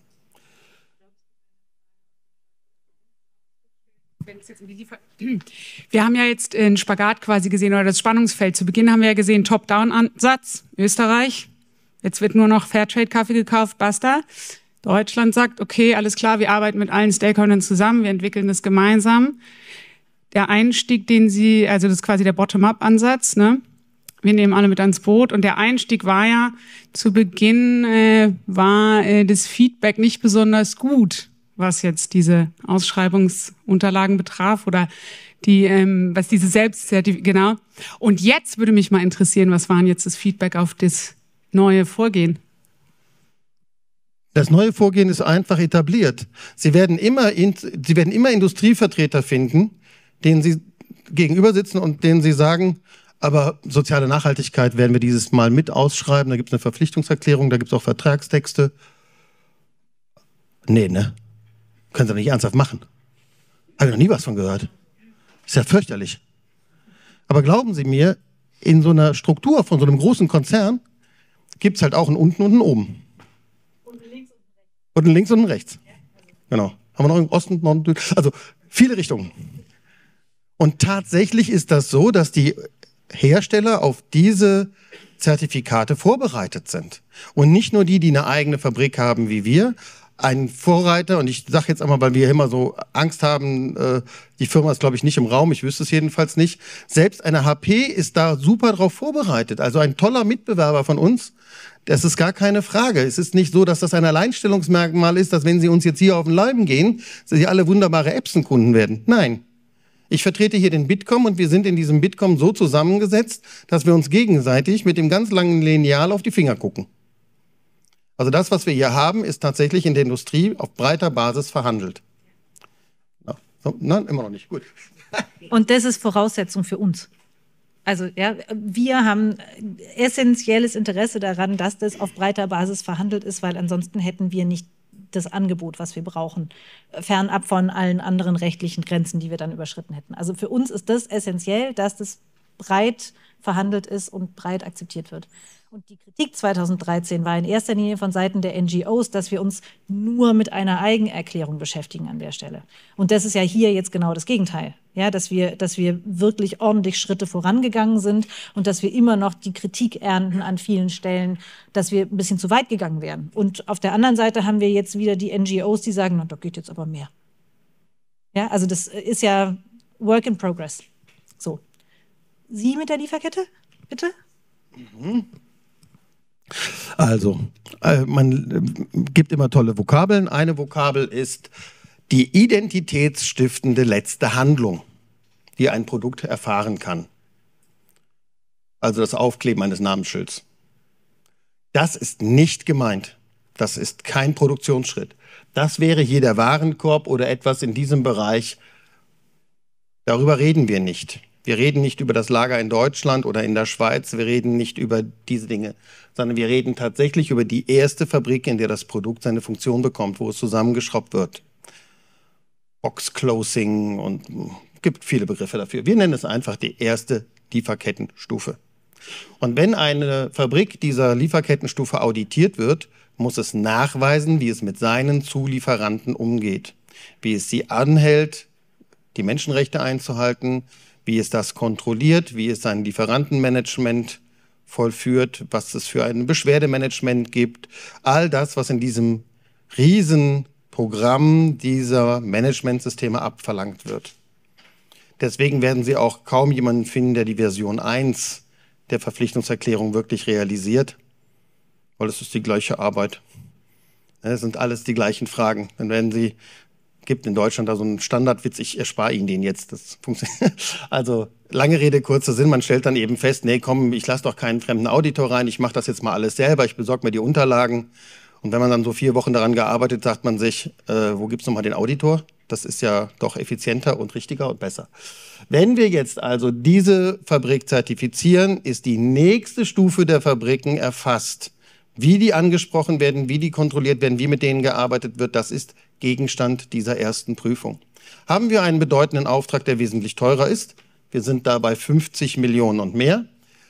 Wir haben ja jetzt in Spagat quasi gesehen oder das Spannungsfeld. Zu Beginn
haben wir ja gesehen Top-Down-Ansatz Österreich. Jetzt wird nur noch Fairtrade-Kaffee gekauft, basta. Deutschland sagt, okay, alles klar, wir arbeiten mit allen Stakeholdern zusammen, wir entwickeln das gemeinsam. Der Einstieg, den Sie, also das ist quasi der Bottom-up-Ansatz, ne? wir nehmen alle mit ans Boot. Und der Einstieg war ja, zu Beginn äh, war äh, das Feedback nicht besonders gut, was jetzt diese Ausschreibungsunterlagen betraf oder die, ähm, was diese Selbstzertifikate, genau. Und jetzt würde mich mal interessieren, was waren jetzt das Feedback auf das neue Vorgehen? Das neue Vorgehen ist einfach etabliert. Sie werden immer, in, Sie werden immer Industrievertreter finden, denen Sie gegenüber sitzen und denen Sie sagen, aber soziale Nachhaltigkeit werden wir dieses Mal mit ausschreiben. Da gibt es eine Verpflichtungserklärung, da gibt es auch Vertragstexte. Nee, ne? Können Sie doch nicht ernsthaft machen. Habe ich noch nie was von gehört. Ist ja fürchterlich. Aber glauben Sie mir, in so einer Struktur von so einem großen Konzern gibt es halt auch einen unten und einen oben. Und einen links und einen rechts. Und links und rechts. Genau. Haben wir noch im Osten, Norden, also viele Richtungen. Und tatsächlich ist das so, dass die Hersteller auf diese Zertifikate vorbereitet sind. Und nicht nur die, die eine eigene Fabrik haben wie wir, ein Vorreiter, und ich sage jetzt einmal, weil wir immer so Angst haben, äh, die Firma ist, glaube ich, nicht im Raum, ich wüsste es jedenfalls nicht. Selbst eine HP ist da super drauf vorbereitet. Also ein toller Mitbewerber von uns. Das ist gar keine Frage. Es ist nicht so, dass das ein Alleinstellungsmerkmal ist, dass wenn Sie uns jetzt hier auf den Leim gehen, Sie alle wunderbare Epson-Kunden werden. Nein. Ich vertrete hier den Bitkom und wir sind in diesem Bitkom so zusammengesetzt, dass wir uns gegenseitig mit dem ganz langen Lineal auf die Finger gucken. Also das, was wir hier haben, ist tatsächlich in der Industrie auf breiter Basis verhandelt. Na, so, nein, immer noch nicht. Gut.
Und das ist Voraussetzung für uns. Also ja, wir haben essentielles Interesse daran, dass das auf breiter Basis verhandelt ist, weil ansonsten hätten wir nicht das Angebot, was wir brauchen, fernab von allen anderen rechtlichen Grenzen, die wir dann überschritten hätten. Also für uns ist das essentiell, dass das breit verhandelt ist und breit akzeptiert wird. Und die Kritik 2013 war in erster Linie von Seiten der NGOs, dass wir uns nur mit einer Eigenerklärung beschäftigen an der Stelle. Und das ist ja hier jetzt genau das Gegenteil. Ja, dass wir, dass wir wirklich ordentlich Schritte vorangegangen sind und dass wir immer noch die Kritik ernten an vielen Stellen, dass wir ein bisschen zu weit gegangen wären. Und auf der anderen Seite haben wir jetzt wieder die NGOs, die sagen, na, da geht jetzt aber mehr. Ja, also das äh, ist ja Work in Progress. So. Sie mit der Lieferkette, bitte? Mhm.
Also, äh, man äh, gibt immer tolle Vokabeln. Eine Vokabel ist die identitätsstiftende letzte Handlung, die ein Produkt erfahren kann. Also das Aufkleben eines Namensschilds. Das ist nicht gemeint. Das ist kein Produktionsschritt. Das wäre hier der Warenkorb oder etwas in diesem Bereich. Darüber reden wir nicht. Wir reden nicht über das Lager in Deutschland oder in der Schweiz. Wir reden nicht über diese Dinge, sondern wir reden tatsächlich über die erste Fabrik, in der das Produkt seine Funktion bekommt, wo es zusammengeschraubt wird. Box Closing und hm, gibt viele Begriffe dafür. Wir nennen es einfach die erste Lieferkettenstufe. Und wenn eine Fabrik dieser Lieferkettenstufe auditiert wird, muss es nachweisen, wie es mit seinen Zulieferanten umgeht, wie es sie anhält, die Menschenrechte einzuhalten, wie es das kontrolliert, wie es sein Lieferantenmanagement vollführt, was es für ein Beschwerdemanagement gibt. All das, was in diesem riesen Programm dieser Managementsysteme abverlangt wird. Deswegen werden Sie auch kaum jemanden finden, der die Version 1 der Verpflichtungserklärung wirklich realisiert, weil es ist die gleiche Arbeit. Ne, es sind alles die gleichen Fragen. Dann werden Sie, gibt in Deutschland da so einen Standardwitz, ich erspare Ihnen den jetzt. Das funktioniert. (laughs) Also lange Rede, kurzer Sinn, man stellt dann eben fest, nee, komm, ich lasse doch keinen fremden Auditor rein, ich mache das jetzt mal alles selber, ich besorge mir die Unterlagen und wenn man dann so vier Wochen daran gearbeitet, sagt man sich, äh, wo gibt es nochmal den Auditor? Das ist ja doch effizienter und richtiger und besser. Wenn wir jetzt also diese Fabrik zertifizieren, ist die nächste Stufe der Fabriken erfasst. Wie die angesprochen werden, wie die kontrolliert werden, wie mit denen gearbeitet wird, das ist Gegenstand dieser ersten Prüfung. Haben wir einen bedeutenden Auftrag, der wesentlich teurer ist? Wir sind da bei 50 Millionen und mehr.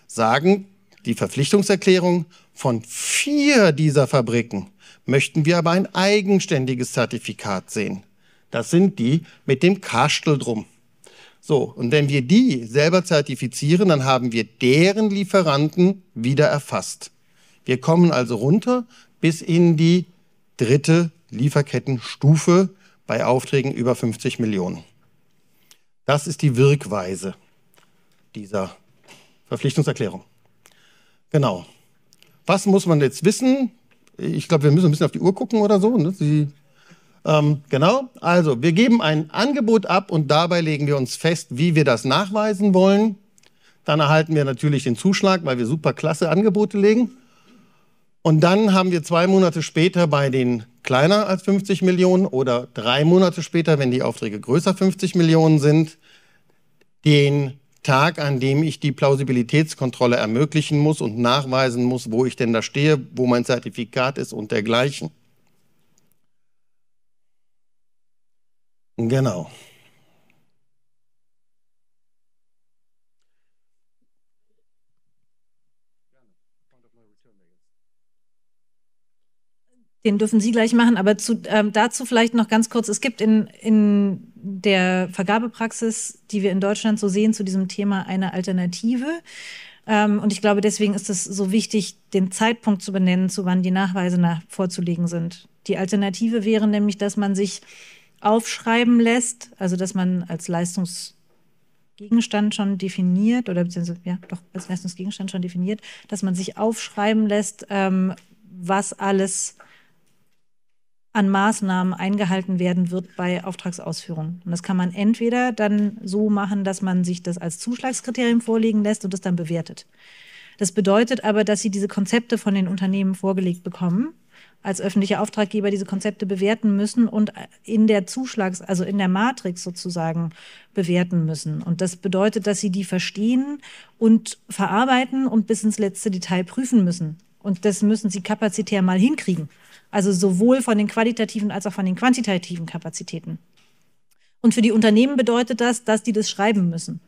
Sagen die Verpflichtungserklärung, von vier dieser Fabriken möchten wir aber ein eigenständiges Zertifikat sehen. Das sind die mit dem Kastel drum. So, und wenn wir die selber zertifizieren, dann haben wir deren Lieferanten wieder erfasst. Wir kommen also runter bis in die dritte Lieferkettenstufe bei Aufträgen über 50 Millionen. Das ist die Wirkweise dieser Verpflichtungserklärung. Genau was muss man jetzt wissen? Ich glaube, wir müssen ein bisschen auf die Uhr gucken oder so. Ne? Sie, ähm, genau, also wir geben ein Angebot ab und dabei legen wir uns fest, wie wir das nachweisen wollen. Dann erhalten wir natürlich den Zuschlag, weil wir super klasse Angebote legen. Und dann haben wir zwei Monate später bei den kleiner als 50 Millionen oder drei Monate später, wenn die Aufträge größer 50 Millionen sind, den Tag, an dem ich die Plausibilitätskontrolle ermöglichen muss und nachweisen muss, wo ich denn da stehe, wo mein Zertifikat ist und dergleichen. Genau.
Den dürfen Sie gleich machen, aber zu, ähm, dazu vielleicht noch ganz kurz. Es gibt in, in der Vergabepraxis, die wir in Deutschland so sehen, zu diesem Thema eine Alternative. Ähm, und ich glaube, deswegen ist es so wichtig, den Zeitpunkt zu benennen, zu wann die Nachweise nach, vorzulegen sind. Die Alternative wäre nämlich, dass man sich aufschreiben lässt, also dass man als Leistungsgegenstand schon definiert oder beziehungsweise ja doch als Leistungsgegenstand schon definiert, dass man sich aufschreiben lässt, ähm, was alles äh, an Maßnahmen eingehalten werden wird bei Auftragsausführung. Und das kann man entweder dann so machen, dass man sich das als Zuschlagskriterium vorlegen lässt und das dann bewertet. Das bedeutet aber, dass sie diese Konzepte von den Unternehmen vorgelegt bekommen, als öffentliche Auftraggeber diese Konzepte bewerten müssen und in der Zuschlags, also in der Matrix sozusagen bewerten müssen. Und das bedeutet, dass sie die verstehen und verarbeiten und bis ins letzte Detail prüfen müssen. Und das müssen sie kapazitär mal hinkriegen. Also sowohl von den qualitativen als auch von den quantitativen Kapazitäten. Und für die Unternehmen bedeutet das, dass die das schreiben müssen.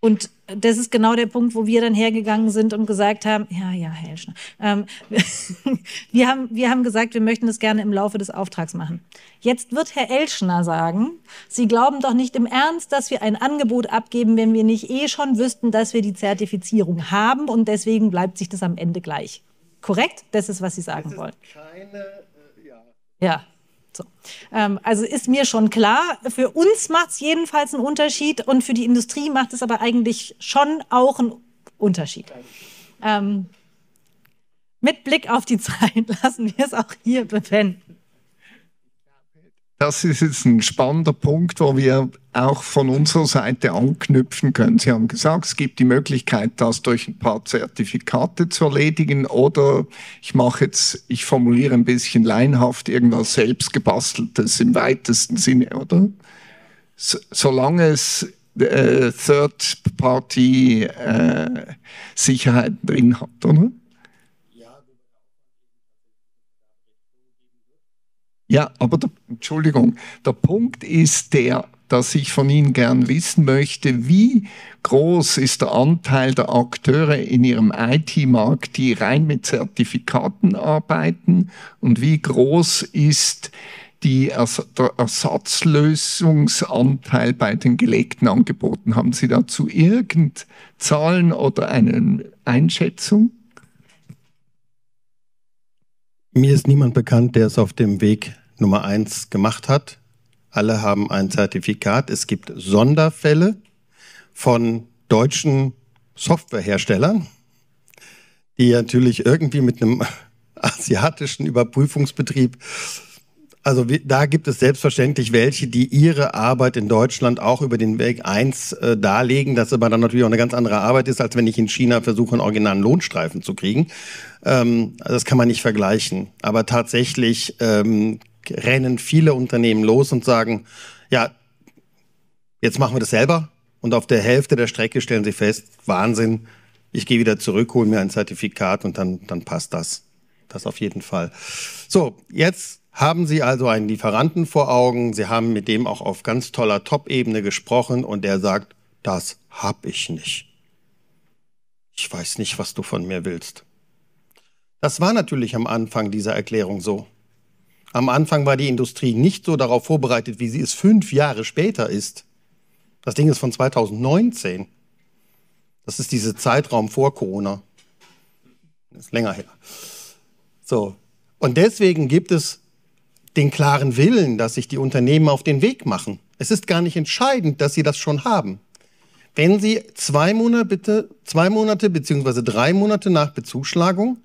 Und das ist genau der Punkt, wo wir dann hergegangen sind und gesagt haben, ja, ja, Herr Elschner, ähm, (laughs) wir, haben, wir haben gesagt, wir möchten das gerne im Laufe des Auftrags machen. Jetzt wird Herr Elschner sagen, Sie glauben doch nicht im Ernst, dass wir ein Angebot abgeben, wenn wir nicht eh schon wüssten, dass wir die Zertifizierung haben und deswegen bleibt sich das am Ende gleich. Korrekt? Das ist, was Sie sagen es wollen.
Keine, äh, ja.
ja. So. Ähm, also ist mir schon klar, für uns macht es jedenfalls einen Unterschied und für die Industrie macht es aber eigentlich schon auch einen Unterschied. Ähm, mit Blick auf die Zeit (laughs) lassen wir es auch hier bewenden.
Das ist jetzt ein spannender Punkt, wo wir auch von unserer Seite anknüpfen können. Sie haben gesagt, es gibt die Möglichkeit, das durch ein paar Zertifikate zu erledigen oder ich mache jetzt, ich formuliere ein bisschen leinhaft irgendwas selbstgebasteltes im weitesten Sinne, oder? solange es äh, Third-Party-Sicherheiten äh, drin hat, oder? Ja, aber der, Entschuldigung, der Punkt ist der, dass ich von Ihnen gern wissen möchte, wie groß ist der Anteil der Akteure in Ihrem IT-Markt, die rein mit Zertifikaten arbeiten und wie groß ist die Ers der Ersatzlösungsanteil bei den gelegten Angeboten. Haben Sie dazu irgendeine Zahlen oder
eine Einschätzung? Mir ist niemand bekannt, der es auf dem Weg Nummer eins gemacht hat. Alle haben ein Zertifikat. Es gibt Sonderfälle von deutschen Softwareherstellern, die natürlich irgendwie mit einem (laughs) asiatischen Überprüfungsbetrieb, also da gibt es selbstverständlich welche, die ihre Arbeit in Deutschland auch über den Weg 1 äh, darlegen, das aber dann natürlich auch eine ganz andere Arbeit ist, als wenn ich in China versuche, einen originalen Lohnstreifen zu kriegen. Ähm, das kann man nicht vergleichen. Aber tatsächlich ähm, rennen viele Unternehmen los und sagen, ja, jetzt machen wir das selber. Und auf der Hälfte der Strecke stellen sie fest, Wahnsinn, ich gehe wieder zurück, hole mir ein Zertifikat und dann, dann passt das. Das auf jeden Fall. So, jetzt haben Sie also einen Lieferanten vor Augen. Sie haben mit dem auch auf ganz toller Top-Ebene gesprochen und der sagt, das hab ich nicht. Ich weiß nicht, was du von mir willst. Das war natürlich am Anfang dieser Erklärung so. Am Anfang war die Industrie nicht so darauf vorbereitet, wie sie es fünf Jahre später ist. Das Ding ist von 2019. Das ist dieser Zeitraum vor Corona. Das ist länger her. So. Und deswegen gibt es den klaren Willen, dass sich die Unternehmen auf den Weg machen. Es ist gar nicht entscheidend, dass sie das schon haben. Wenn sie zwei Monate, bitte, zwei Monate beziehungsweise drei Monate nach Bezuschlagung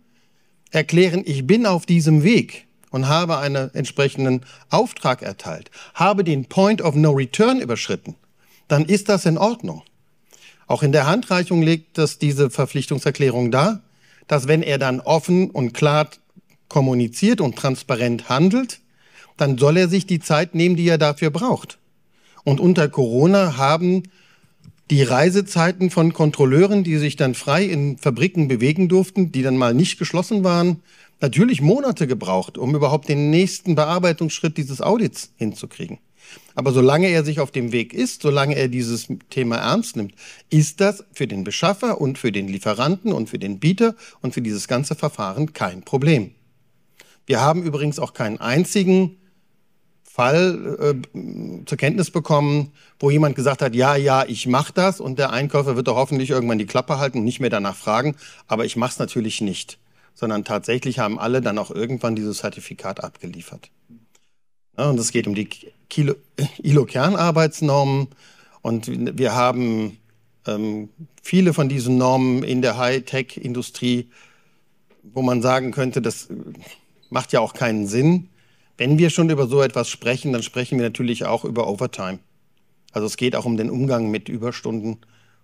erklären, ich bin auf diesem Weg, und habe einen entsprechenden Auftrag erteilt, habe den Point of No Return überschritten, dann ist das in Ordnung. Auch in der Handreichung legt das diese Verpflichtungserklärung dar, dass wenn er dann offen und klar kommuniziert und transparent handelt, dann soll er sich die Zeit nehmen, die er dafür braucht. Und unter Corona haben die Reisezeiten von Kontrolleuren, die sich dann frei in Fabriken bewegen durften, die dann mal nicht geschlossen waren, natürlich Monate gebraucht, um überhaupt den nächsten Bearbeitungsschritt dieses Audits hinzukriegen. Aber solange er sich auf dem Weg ist, solange er dieses Thema ernst nimmt, ist das für den Beschaffer und für den Lieferanten und für den Bieter und für dieses ganze Verfahren kein Problem. Wir haben übrigens auch keinen einzigen Fall äh, zur Kenntnis bekommen, wo jemand gesagt hat, ja, ja, ich mache das und der Einkäufer wird doch hoffentlich irgendwann die Klappe halten und nicht mehr danach fragen, aber ich mache es natürlich nicht sondern tatsächlich haben alle dann auch irgendwann dieses Zertifikat abgeliefert. Ja, und es geht um die (laughs) ILO-Kernarbeitsnormen und wir haben ähm, viele von diesen Normen in der Hightech-Industrie, wo man sagen könnte, das äh, macht ja auch keinen Sinn. Wenn wir schon über so etwas sprechen, dann sprechen wir natürlich auch über Overtime. Also es geht auch um den Umgang mit Überstunden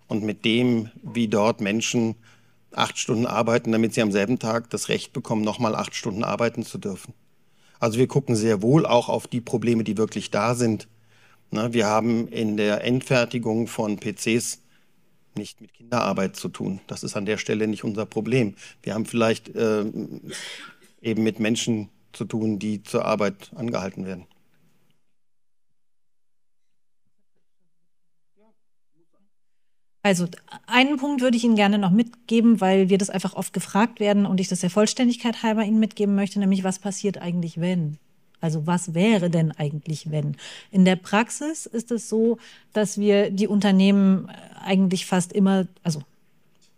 und mit dem, wie dort Menschen acht Stunden arbeiten, damit sie am selben Tag das Recht bekommen, nochmal acht Stunden arbeiten zu dürfen. Also wir gucken sehr wohl auch auf die Probleme, die wirklich da sind. Na, wir haben in der Endfertigung von PCs nicht mit Kinderarbeit zu tun. Das ist an der Stelle nicht unser Problem. Wir haben vielleicht äh, eben mit Menschen zu tun, die zur Arbeit angehalten werden.
Also einen Punkt würde ich Ihnen gerne noch mitgeben, weil wir das einfach oft gefragt werden und ich das der Vollständigkeit halber Ihnen mitgeben möchte, nämlich was passiert eigentlich, wenn? Also was wäre denn eigentlich, wenn? In der Praxis ist es so, dass wir die Unternehmen äh, eigentlich fast immer, also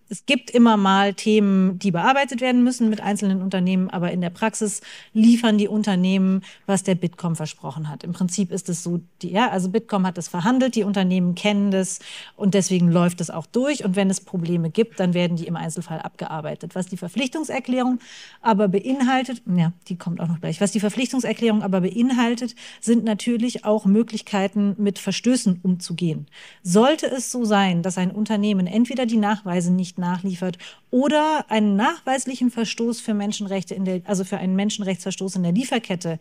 es gibt immer mal Themen, die bearbeitet werden müssen mit einzelnen Unternehmen, aber in der Praxis liefern die Unternehmen, was der Bitkom versprochen hat. Im Prinzip ist es so, die, ja, also Bitkom hat es verhandelt, die Unternehmen kennen das und deswegen läuft es auch durch. Und wenn es Probleme gibt, dann werden die im Einzelfall abgearbeitet. Was die Verpflichtungserklärung aber beinhaltet, ja, die kommt auch noch gleich. Was die Verpflichtungserklärung aber beinhaltet, sind natürlich auch Möglichkeiten, mit Verstößen umzugehen. Sollte es so sein, dass ein Unternehmen entweder die Nachweise nicht nachliefert oder einen nachweislichen Verstoß für Menschenrechte in der, also für einen Menschenrechtsverstoß in der Lieferkette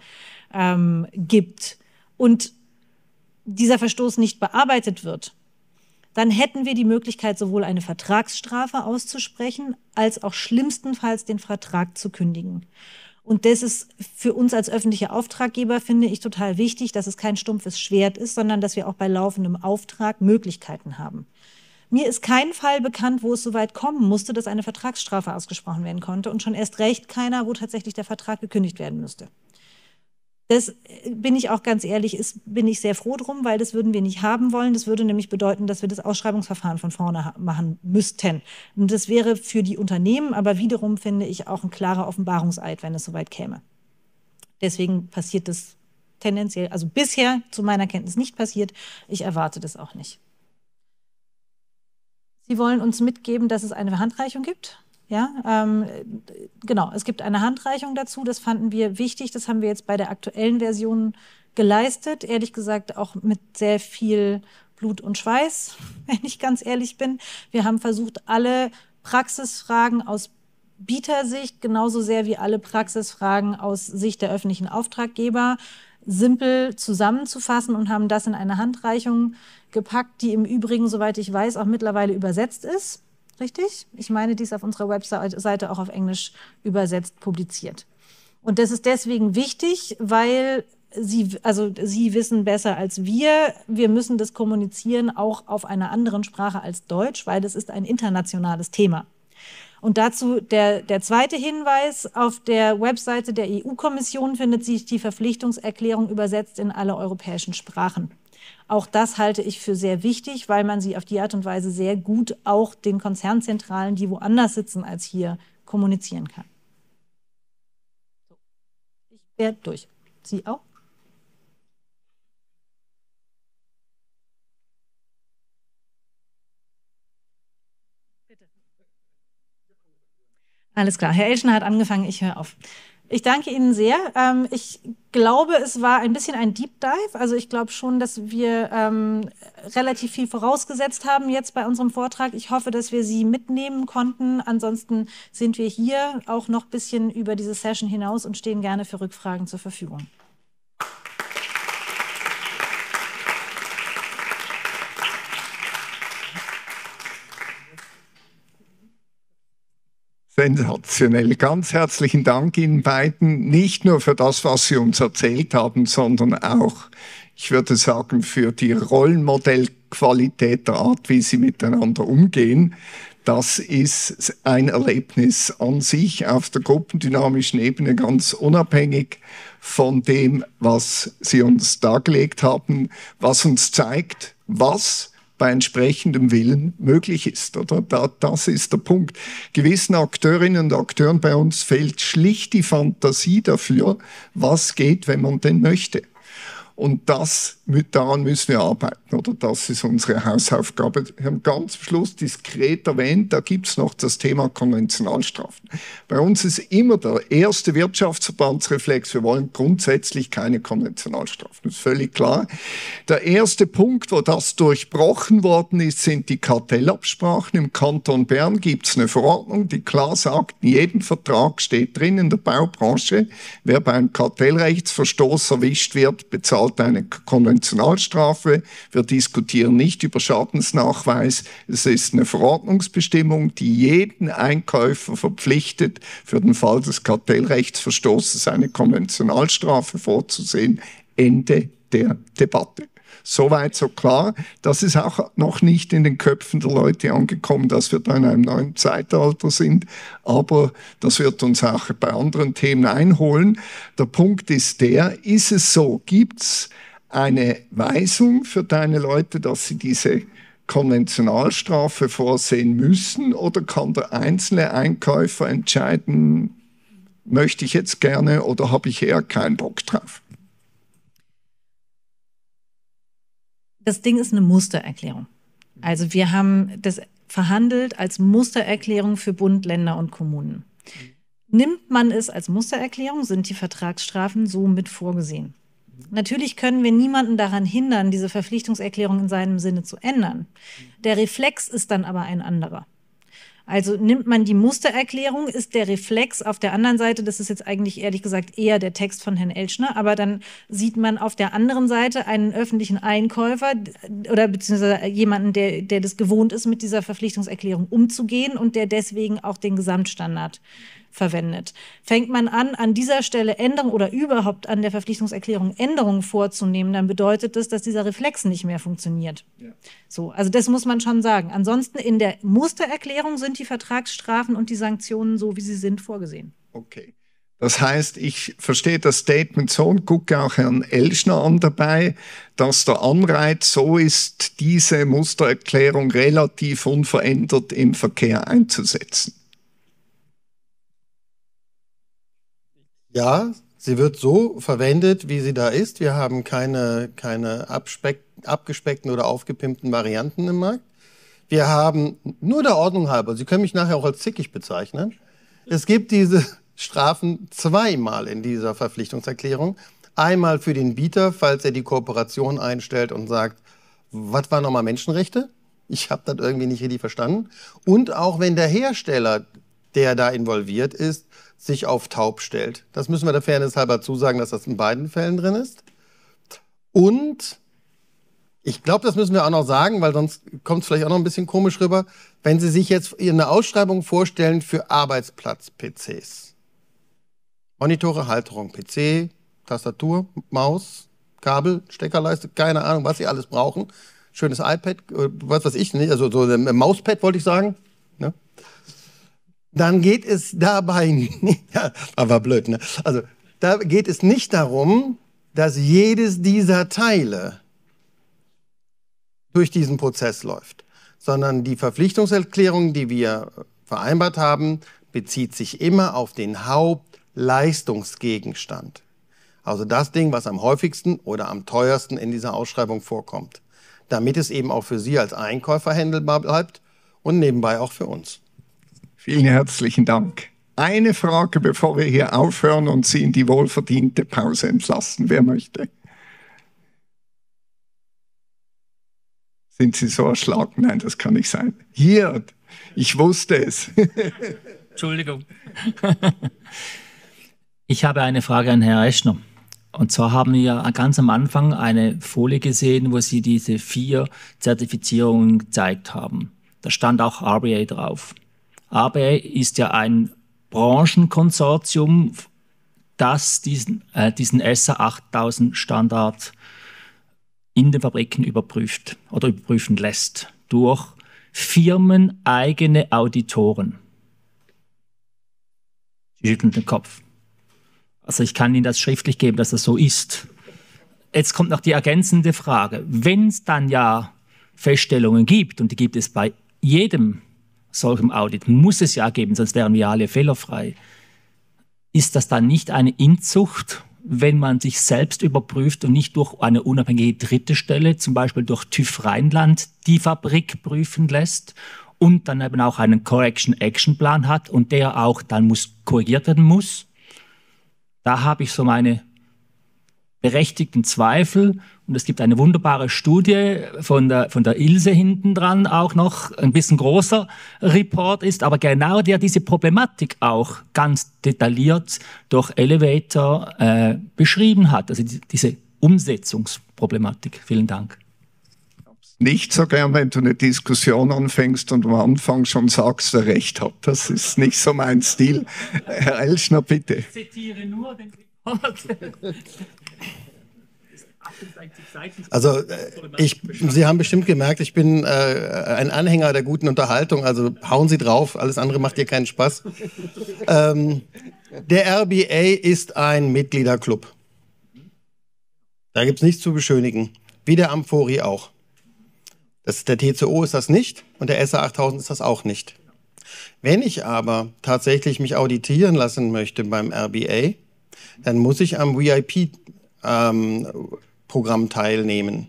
ähm, gibt und dieser Verstoß nicht bearbeitet wird, dann hätten wir die Möglichkeit, sowohl eine Vertragsstrafe auszusprechen, als auch schlimmstenfalls den Vertrag zu kündigen. Und das ist für uns als öffentliche Auftraggeber, finde ich, total wichtig, dass es kein stumpfes Schwert ist, sondern dass wir auch bei laufendem Auftrag Möglichkeiten haben. Mir ist kein Fall bekannt, wo es so weit kommen musste, dass eine Vertragsstrafe ausgesprochen werden konnte und schon erst recht keiner, wo tatsächlich der Vertrag gekündigt werden müsste. Das äh, bin ich auch ganz ehrlich, ist, bin ich sehr froh drum, weil das würden wir nicht haben wollen. Das würde nämlich bedeuten, dass wir das Ausschreibungsverfahren von vorne machen müssten. Und das wäre für die Unternehmen aber wiederum, finde ich, auch ein klarer Offenbarungseid, wenn es soweit käme. Deswegen passiert das tendenziell, also bisher zu meiner Kenntnis nicht passiert. Ich erwarte das auch nicht. Sie wollen uns mitgeben, dass es eine Handreichung gibt. Ja, ähm, genau. Es gibt eine Handreichung dazu. Das fanden wir wichtig. Das haben wir jetzt bei der aktuellen Version geleistet. Ehrlich gesagt auch mit sehr viel Blut und Schweiß, (laughs) wenn ich ganz ehrlich bin. Wir haben versucht, alle Praxisfragen aus Bietersicht genauso sehr wie alle Praxisfragen aus Sicht der öffentlichen Auftraggeber simpel zusammenzufassen und haben das in eine Handreichung gepackt, die im Übrigen, soweit ich weiß, auch mittlerweile übersetzt ist. Richtig? Ich meine, die ist auf unserer Webseite auch auf Englisch übersetzt publiziert. Und das ist deswegen wichtig, weil Sie, also Sie wissen besser als wir. Wir müssen das kommunizieren auch auf einer anderen Sprache als Deutsch, weil das ist ein internationales Thema. Und dazu der, der zweite Hinweis, auf der Webseite der EU-Kommission findet sich die Verpflichtungserklärung übersetzt in alle europäischen Sprachen. Auch das halte ich für sehr wichtig, weil man sie auf die Art und Weise sehr gut auch den Konzernzentralen, die woanders sitzen als hier, kommunizieren kann. Ich werde durch. Sie auch? Alles klar. Herr Elschner hat angefangen, ich höre auf. Ich danke Ihnen sehr. Ähm, ich glaube, es war ein bisschen ein Deep Dive. Also ich glaube schon, dass wir ähm, relativ viel vorausgesetzt haben jetzt bei unserem Vortrag. Ich hoffe, dass wir Sie mitnehmen konnten. Ansonsten sind wir hier auch noch ein bisschen über diese Session hinaus und stehen gerne für Rückfragen zur Verfügung.
sensationell. Ganz herzlichen Dank Ihnen beiden, nicht nur für das, was Sie uns erzählt haben, sondern auch, ich würde sagen, für die Rollenmodellqualität der Art, wie Sie miteinander umgehen. Das ist ein Erlebnis an sich auf der gruppendynamischen Ebene ganz unabhängig von dem, was Sie uns dargelegt haben, was uns zeigt, was bei entsprechendem Willen möglich ist. Oder? Da, das ist der Punkt. Gewissen Akteurinnen und Akteuren bei uns fehlt schlicht die Fantasie dafür, was geht, wenn man denn möchte. Und das, daran müssen wir arbeiten, oder? Das ist unsere Hausaufgabe. Wir haben ganz am Schluss diskret erwähnt, da gibt es noch das Thema Konventionalstrafen. Bei uns ist immer der erste Wirtschaftsverbandsreflex, wir wollen grundsätzlich keine Konventionalstrafen. Das ist völlig klar. Der erste Punkt, wo das durchbrochen worden ist, sind die Kartellabsprachen. Im Kanton Bern gibt es eine Verordnung, die klar sagt, in jedem Vertrag steht drin in der Baubranche, wer bei einem Kartellrechtsverstoß erwischt wird, bezahlt bald eine Konventionalstrafe. Wir diskutieren nicht über Schadensnachweis. Es ist eine Verordnungsbestimmung, die jeden Einkäufer verpflichtet, für den Fall des Kartellrechtsverstoßes eine Konventionalstrafe vorzusehen. Ende der Debatte. Soweit so klar. Das ist auch noch nicht in den Köpfen der Leute angekommen, dass wir da in einem neuen Zeitalter sind. Aber das wird uns auch bei anderen Themen einholen. Der Punkt ist der, ist es so, gibt's eine Weisung für deine Leute, dass sie diese Konventionalstrafe vorsehen müssen oder kann der einzelne Einkäufer entscheiden, möchte ich jetzt gerne oder habe ich eher keinen Bock drauf?
Das Ding ist eine Mustererklärung. Also wir haben das verhandelt als Mustererklärung für Bund, Länder und Kommunen. Nimmt man es als Mustererklärung, sind die Vertragsstrafen somit vorgesehen. Natürlich können wir niemanden daran hindern, diese Verpflichtungserklärung in seinem Sinne zu ändern. Der Reflex ist dann aber ein anderer. Also nimmt man die Mustererklärung, ist der Reflex auf der anderen Seite, das ist jetzt eigentlich ehrlich gesagt eher der Text von Herrn Elschner, aber dann sieht man auf der anderen Seite einen öffentlichen Einkäufer oder beziehungsweise jemanden, der, der das gewohnt ist, mit dieser Verpflichtungserklärung umzugehen und der deswegen auch den Gesamtstandard äh, verwendet. Fängt man an, an dieser Stelle Änderungen oder überhaupt an der Verpflichtungserklärung Änderungen vorzunehmen, dann bedeutet das, dass dieser Reflex nicht mehr funktioniert. Ja. So, also das muss man schon sagen. Ansonsten in der Mustererklärung sind die Vertragsstrafen und die Sanktionen so, wie sie sind, vorgesehen. Okay.
Das heißt, ich verstehe das Statement so und gucke auch Herrn Elschner an dabei, dass der Anreiz so ist, diese Mustererklärung relativ unverändert im Verkehr einzusetzen.
Ja, sie wird so verwendet, wie sie da ist. Wir haben keine, keine abgespeckten oder aufgepimpten Varianten im Markt. Wir haben nur der Ordnung halber, Sie können mich nachher auch als zickig bezeichnen. Es gibt diese Strafen zweimal in dieser Verpflichtungserklärung. Einmal für den Bieter, falls er die Kooperation einstellt und sagt, was waren nochmal Menschenrechte? Ich habe das irgendwie nicht richtig verstanden. Und auch wenn der Hersteller, der da involviert ist, sich auf taub stellt. Das müssen wir der Fairness halber zusagen, dass das in beiden Fällen drin ist. Und ich glaube, das müssen wir auch noch sagen, weil sonst kommt es vielleicht auch noch ein bisschen komisch rüber, wenn Sie sich jetzt eine Ausschreibung vorstellen für Arbeitsplatz-PCs. Monitore, Halterung, PC, Tastatur, Maus, Kabel, Steckerleiste, keine Ahnung, was Sie alles brauchen. Schönes iPad, äh, was weiß ich nicht, also so ein Mauspad wollte ich sagen. Ne? dann geht es dabei (laughs) nicht, aber blöd, ne? Also, da geht es nicht darum, dass jedes dieser Teile durch diesen Prozess läuft, sondern die Verpflichtungserklärung, die wir vereinbart haben, bezieht sich immer auf den Hauptleistungsgegenstand. Also das Ding, was am häufigsten oder am teuersten in dieser Ausschreibung vorkommt, damit es eben auch für Sie als Einkäufer handelbar bleibt und nebenbei auch für uns.
Vielen herzlichen Dank. Eine Frage, bevor wir hier aufhören und Sie in die wohlverdiente Pause entlassen. Wer möchte? Sind Sie so erschlagen? Nein, das kann nicht sein. Hier, ich wusste es.
(laughs) Entschuldigung. Ich habe eine Frage an Herrn Eschner. Und zwar haben wir ganz am Anfang eine Folie gesehen, wo Sie diese vier Zertifizierungen gezeigt haben. Da stand auch RBA drauf aber ist ja ein Branchenkonsortium, das diesen, äh, diesen SA 8000 Standard in den Fabriken überprüft oder überprüfen lässt durch firmeneigene Auditoren. Sie schütteln den Kopf. Also ich kann Ihnen das schriftlich geben, dass das so ist. Jetzt kommt noch die ergänzende Frage. Wenn es dann ja Feststellungen gibt, und die gibt es bei jedem solchem Audit. Muss es ja geben, sonst wären wir alle fehlerfrei. Ist das dann nicht eine Inzucht, wenn man sich selbst überprüft und nicht durch eine unabhängige dritte Stelle, zum Beispiel durch TÜV Rheinland, die Fabrik prüfen lässt und dann eben auch einen Correction-Action-Plan hat und der auch dann muss korrigiert werden muss? Da habe ich so meine berechtigten Zweifel. Und es gibt eine wunderbare Studie von der, von der Ilse hinten dran auch noch, ein bisschen großer Report ist, aber genau der diese Problematik auch ganz detailliert durch Elevator äh, beschrieben hat. Also die, diese Umsetzungsproblematik. Vielen Dank.
Nicht so gern, wenn du eine Diskussion anfängst und am Anfang schon sagst, wer recht hat. Das ist nicht so mein Stil. Herr Elschner, bitte. Ich
zitiere nur den
also
äh, ich, Sie haben bestimmt gemerkt, ich bin äh, ein Anhänger der guten Unterhaltung, also hauen Sie drauf, alles andere macht hier keinen Spaß. Ähm, der RBA ist ein Mitgliederclub. Da gibt es nichts zu beschönigen, wie der Amphori auch. Das, der TCO ist das nicht und der SA 8000 ist das auch nicht. Wenn ich aber tatsächlich mich auditieren lassen möchte beim RBA, dann muss ich am VIP-Programm ähm, teilnehmen.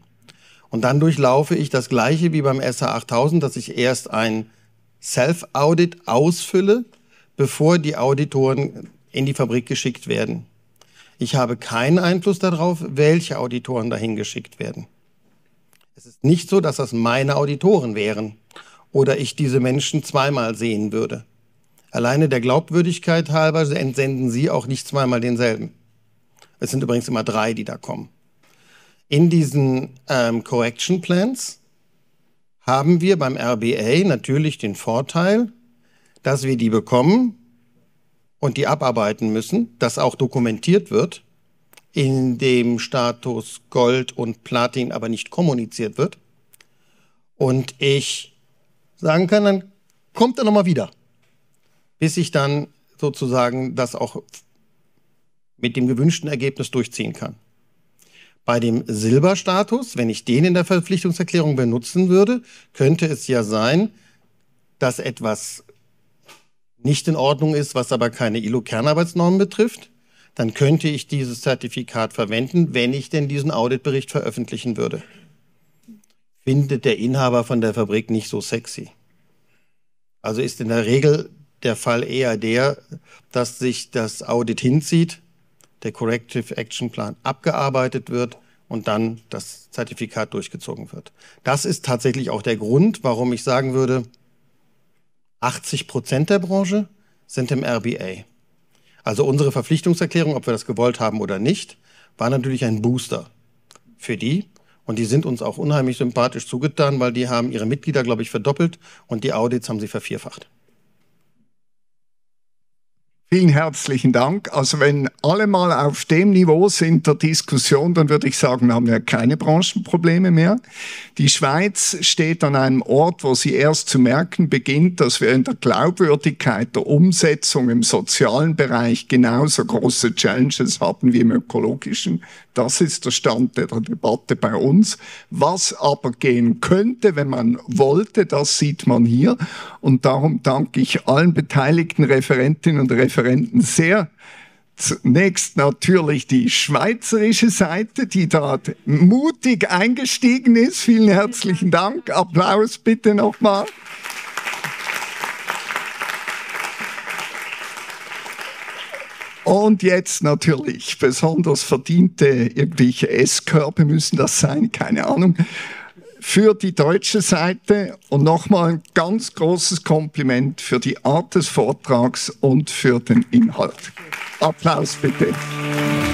Und dann durchlaufe ich das gleiche wie beim SA8000, dass ich erst ein Self-Audit ausfülle, bevor die Auditoren in die Fabrik geschickt werden. Ich habe keinen Einfluss darauf, welche Auditoren dahin geschickt werden. Es ist nicht so, dass das meine Auditoren wären oder ich diese Menschen zweimal sehen würde. Alleine der Glaubwürdigkeit halber entsenden sie auch nicht zweimal denselben. Es sind übrigens immer drei, die da kommen. In diesen ähm, Correction Plans haben wir beim RBA natürlich den Vorteil, dass wir die bekommen und die abarbeiten müssen, dass auch dokumentiert wird, in dem Status Gold und Platin aber nicht kommuniziert wird. Und ich sagen kann, dann kommt er nochmal wieder bis ich dann sozusagen das auch mit dem gewünschten Ergebnis durchziehen kann. Bei dem Silberstatus, wenn ich den in der Verpflichtungserklärung benutzen würde, könnte es ja sein, dass etwas nicht in Ordnung ist, was aber keine ILO-Kernarbeitsnormen betrifft, dann könnte ich dieses Zertifikat verwenden, wenn ich denn diesen Auditbericht veröffentlichen würde. Findet der Inhaber von der Fabrik nicht so sexy. Also ist in der Regel der Fall eher der, dass sich das Audit hinzieht, der Corrective Action Plan abgearbeitet wird und dann das Zertifikat durchgezogen wird. Das ist tatsächlich auch der Grund, warum ich sagen würde, 80 Prozent der Branche sind im RBA. Also unsere Verpflichtungserklärung, ob wir das gewollt haben oder nicht, war natürlich ein Booster für die. Und die sind uns auch unheimlich sympathisch zugetan, weil die haben ihre Mitglieder, glaube ich, verdoppelt und die Audits haben sie vervierfacht.
Vielen herzlichen Dank. Also wenn alle mal auf dem Niveau sind der Diskussion, dann würde ich sagen, haben wir keine Branchenprobleme mehr. Die Schweiz steht an einem Ort, wo sie erst zu merken beginnt, dass wir in der Glaubwürdigkeit der Umsetzung im sozialen Bereich genauso große Challenges haben wie im ökologischen das ist der Stand der Debatte bei uns. Was aber gehen könnte, wenn man wollte, das sieht man hier. Und darum danke ich allen beteiligten Referentinnen und Referenten sehr Zunächst natürlich die schweizerische Seite, die da mutig eingestiegen ist. Vielen herzlichen Dank. Applaus bitte nochmal. Und jetzt natürlich besonders verdiente irgendwelche S-Körbe müssen das sein, keine Ahnung. Für die deutsche Seite und nochmal ein ganz großes Kompliment für die Art des Vortrags und für den Inhalt. Applaus bitte. Applaus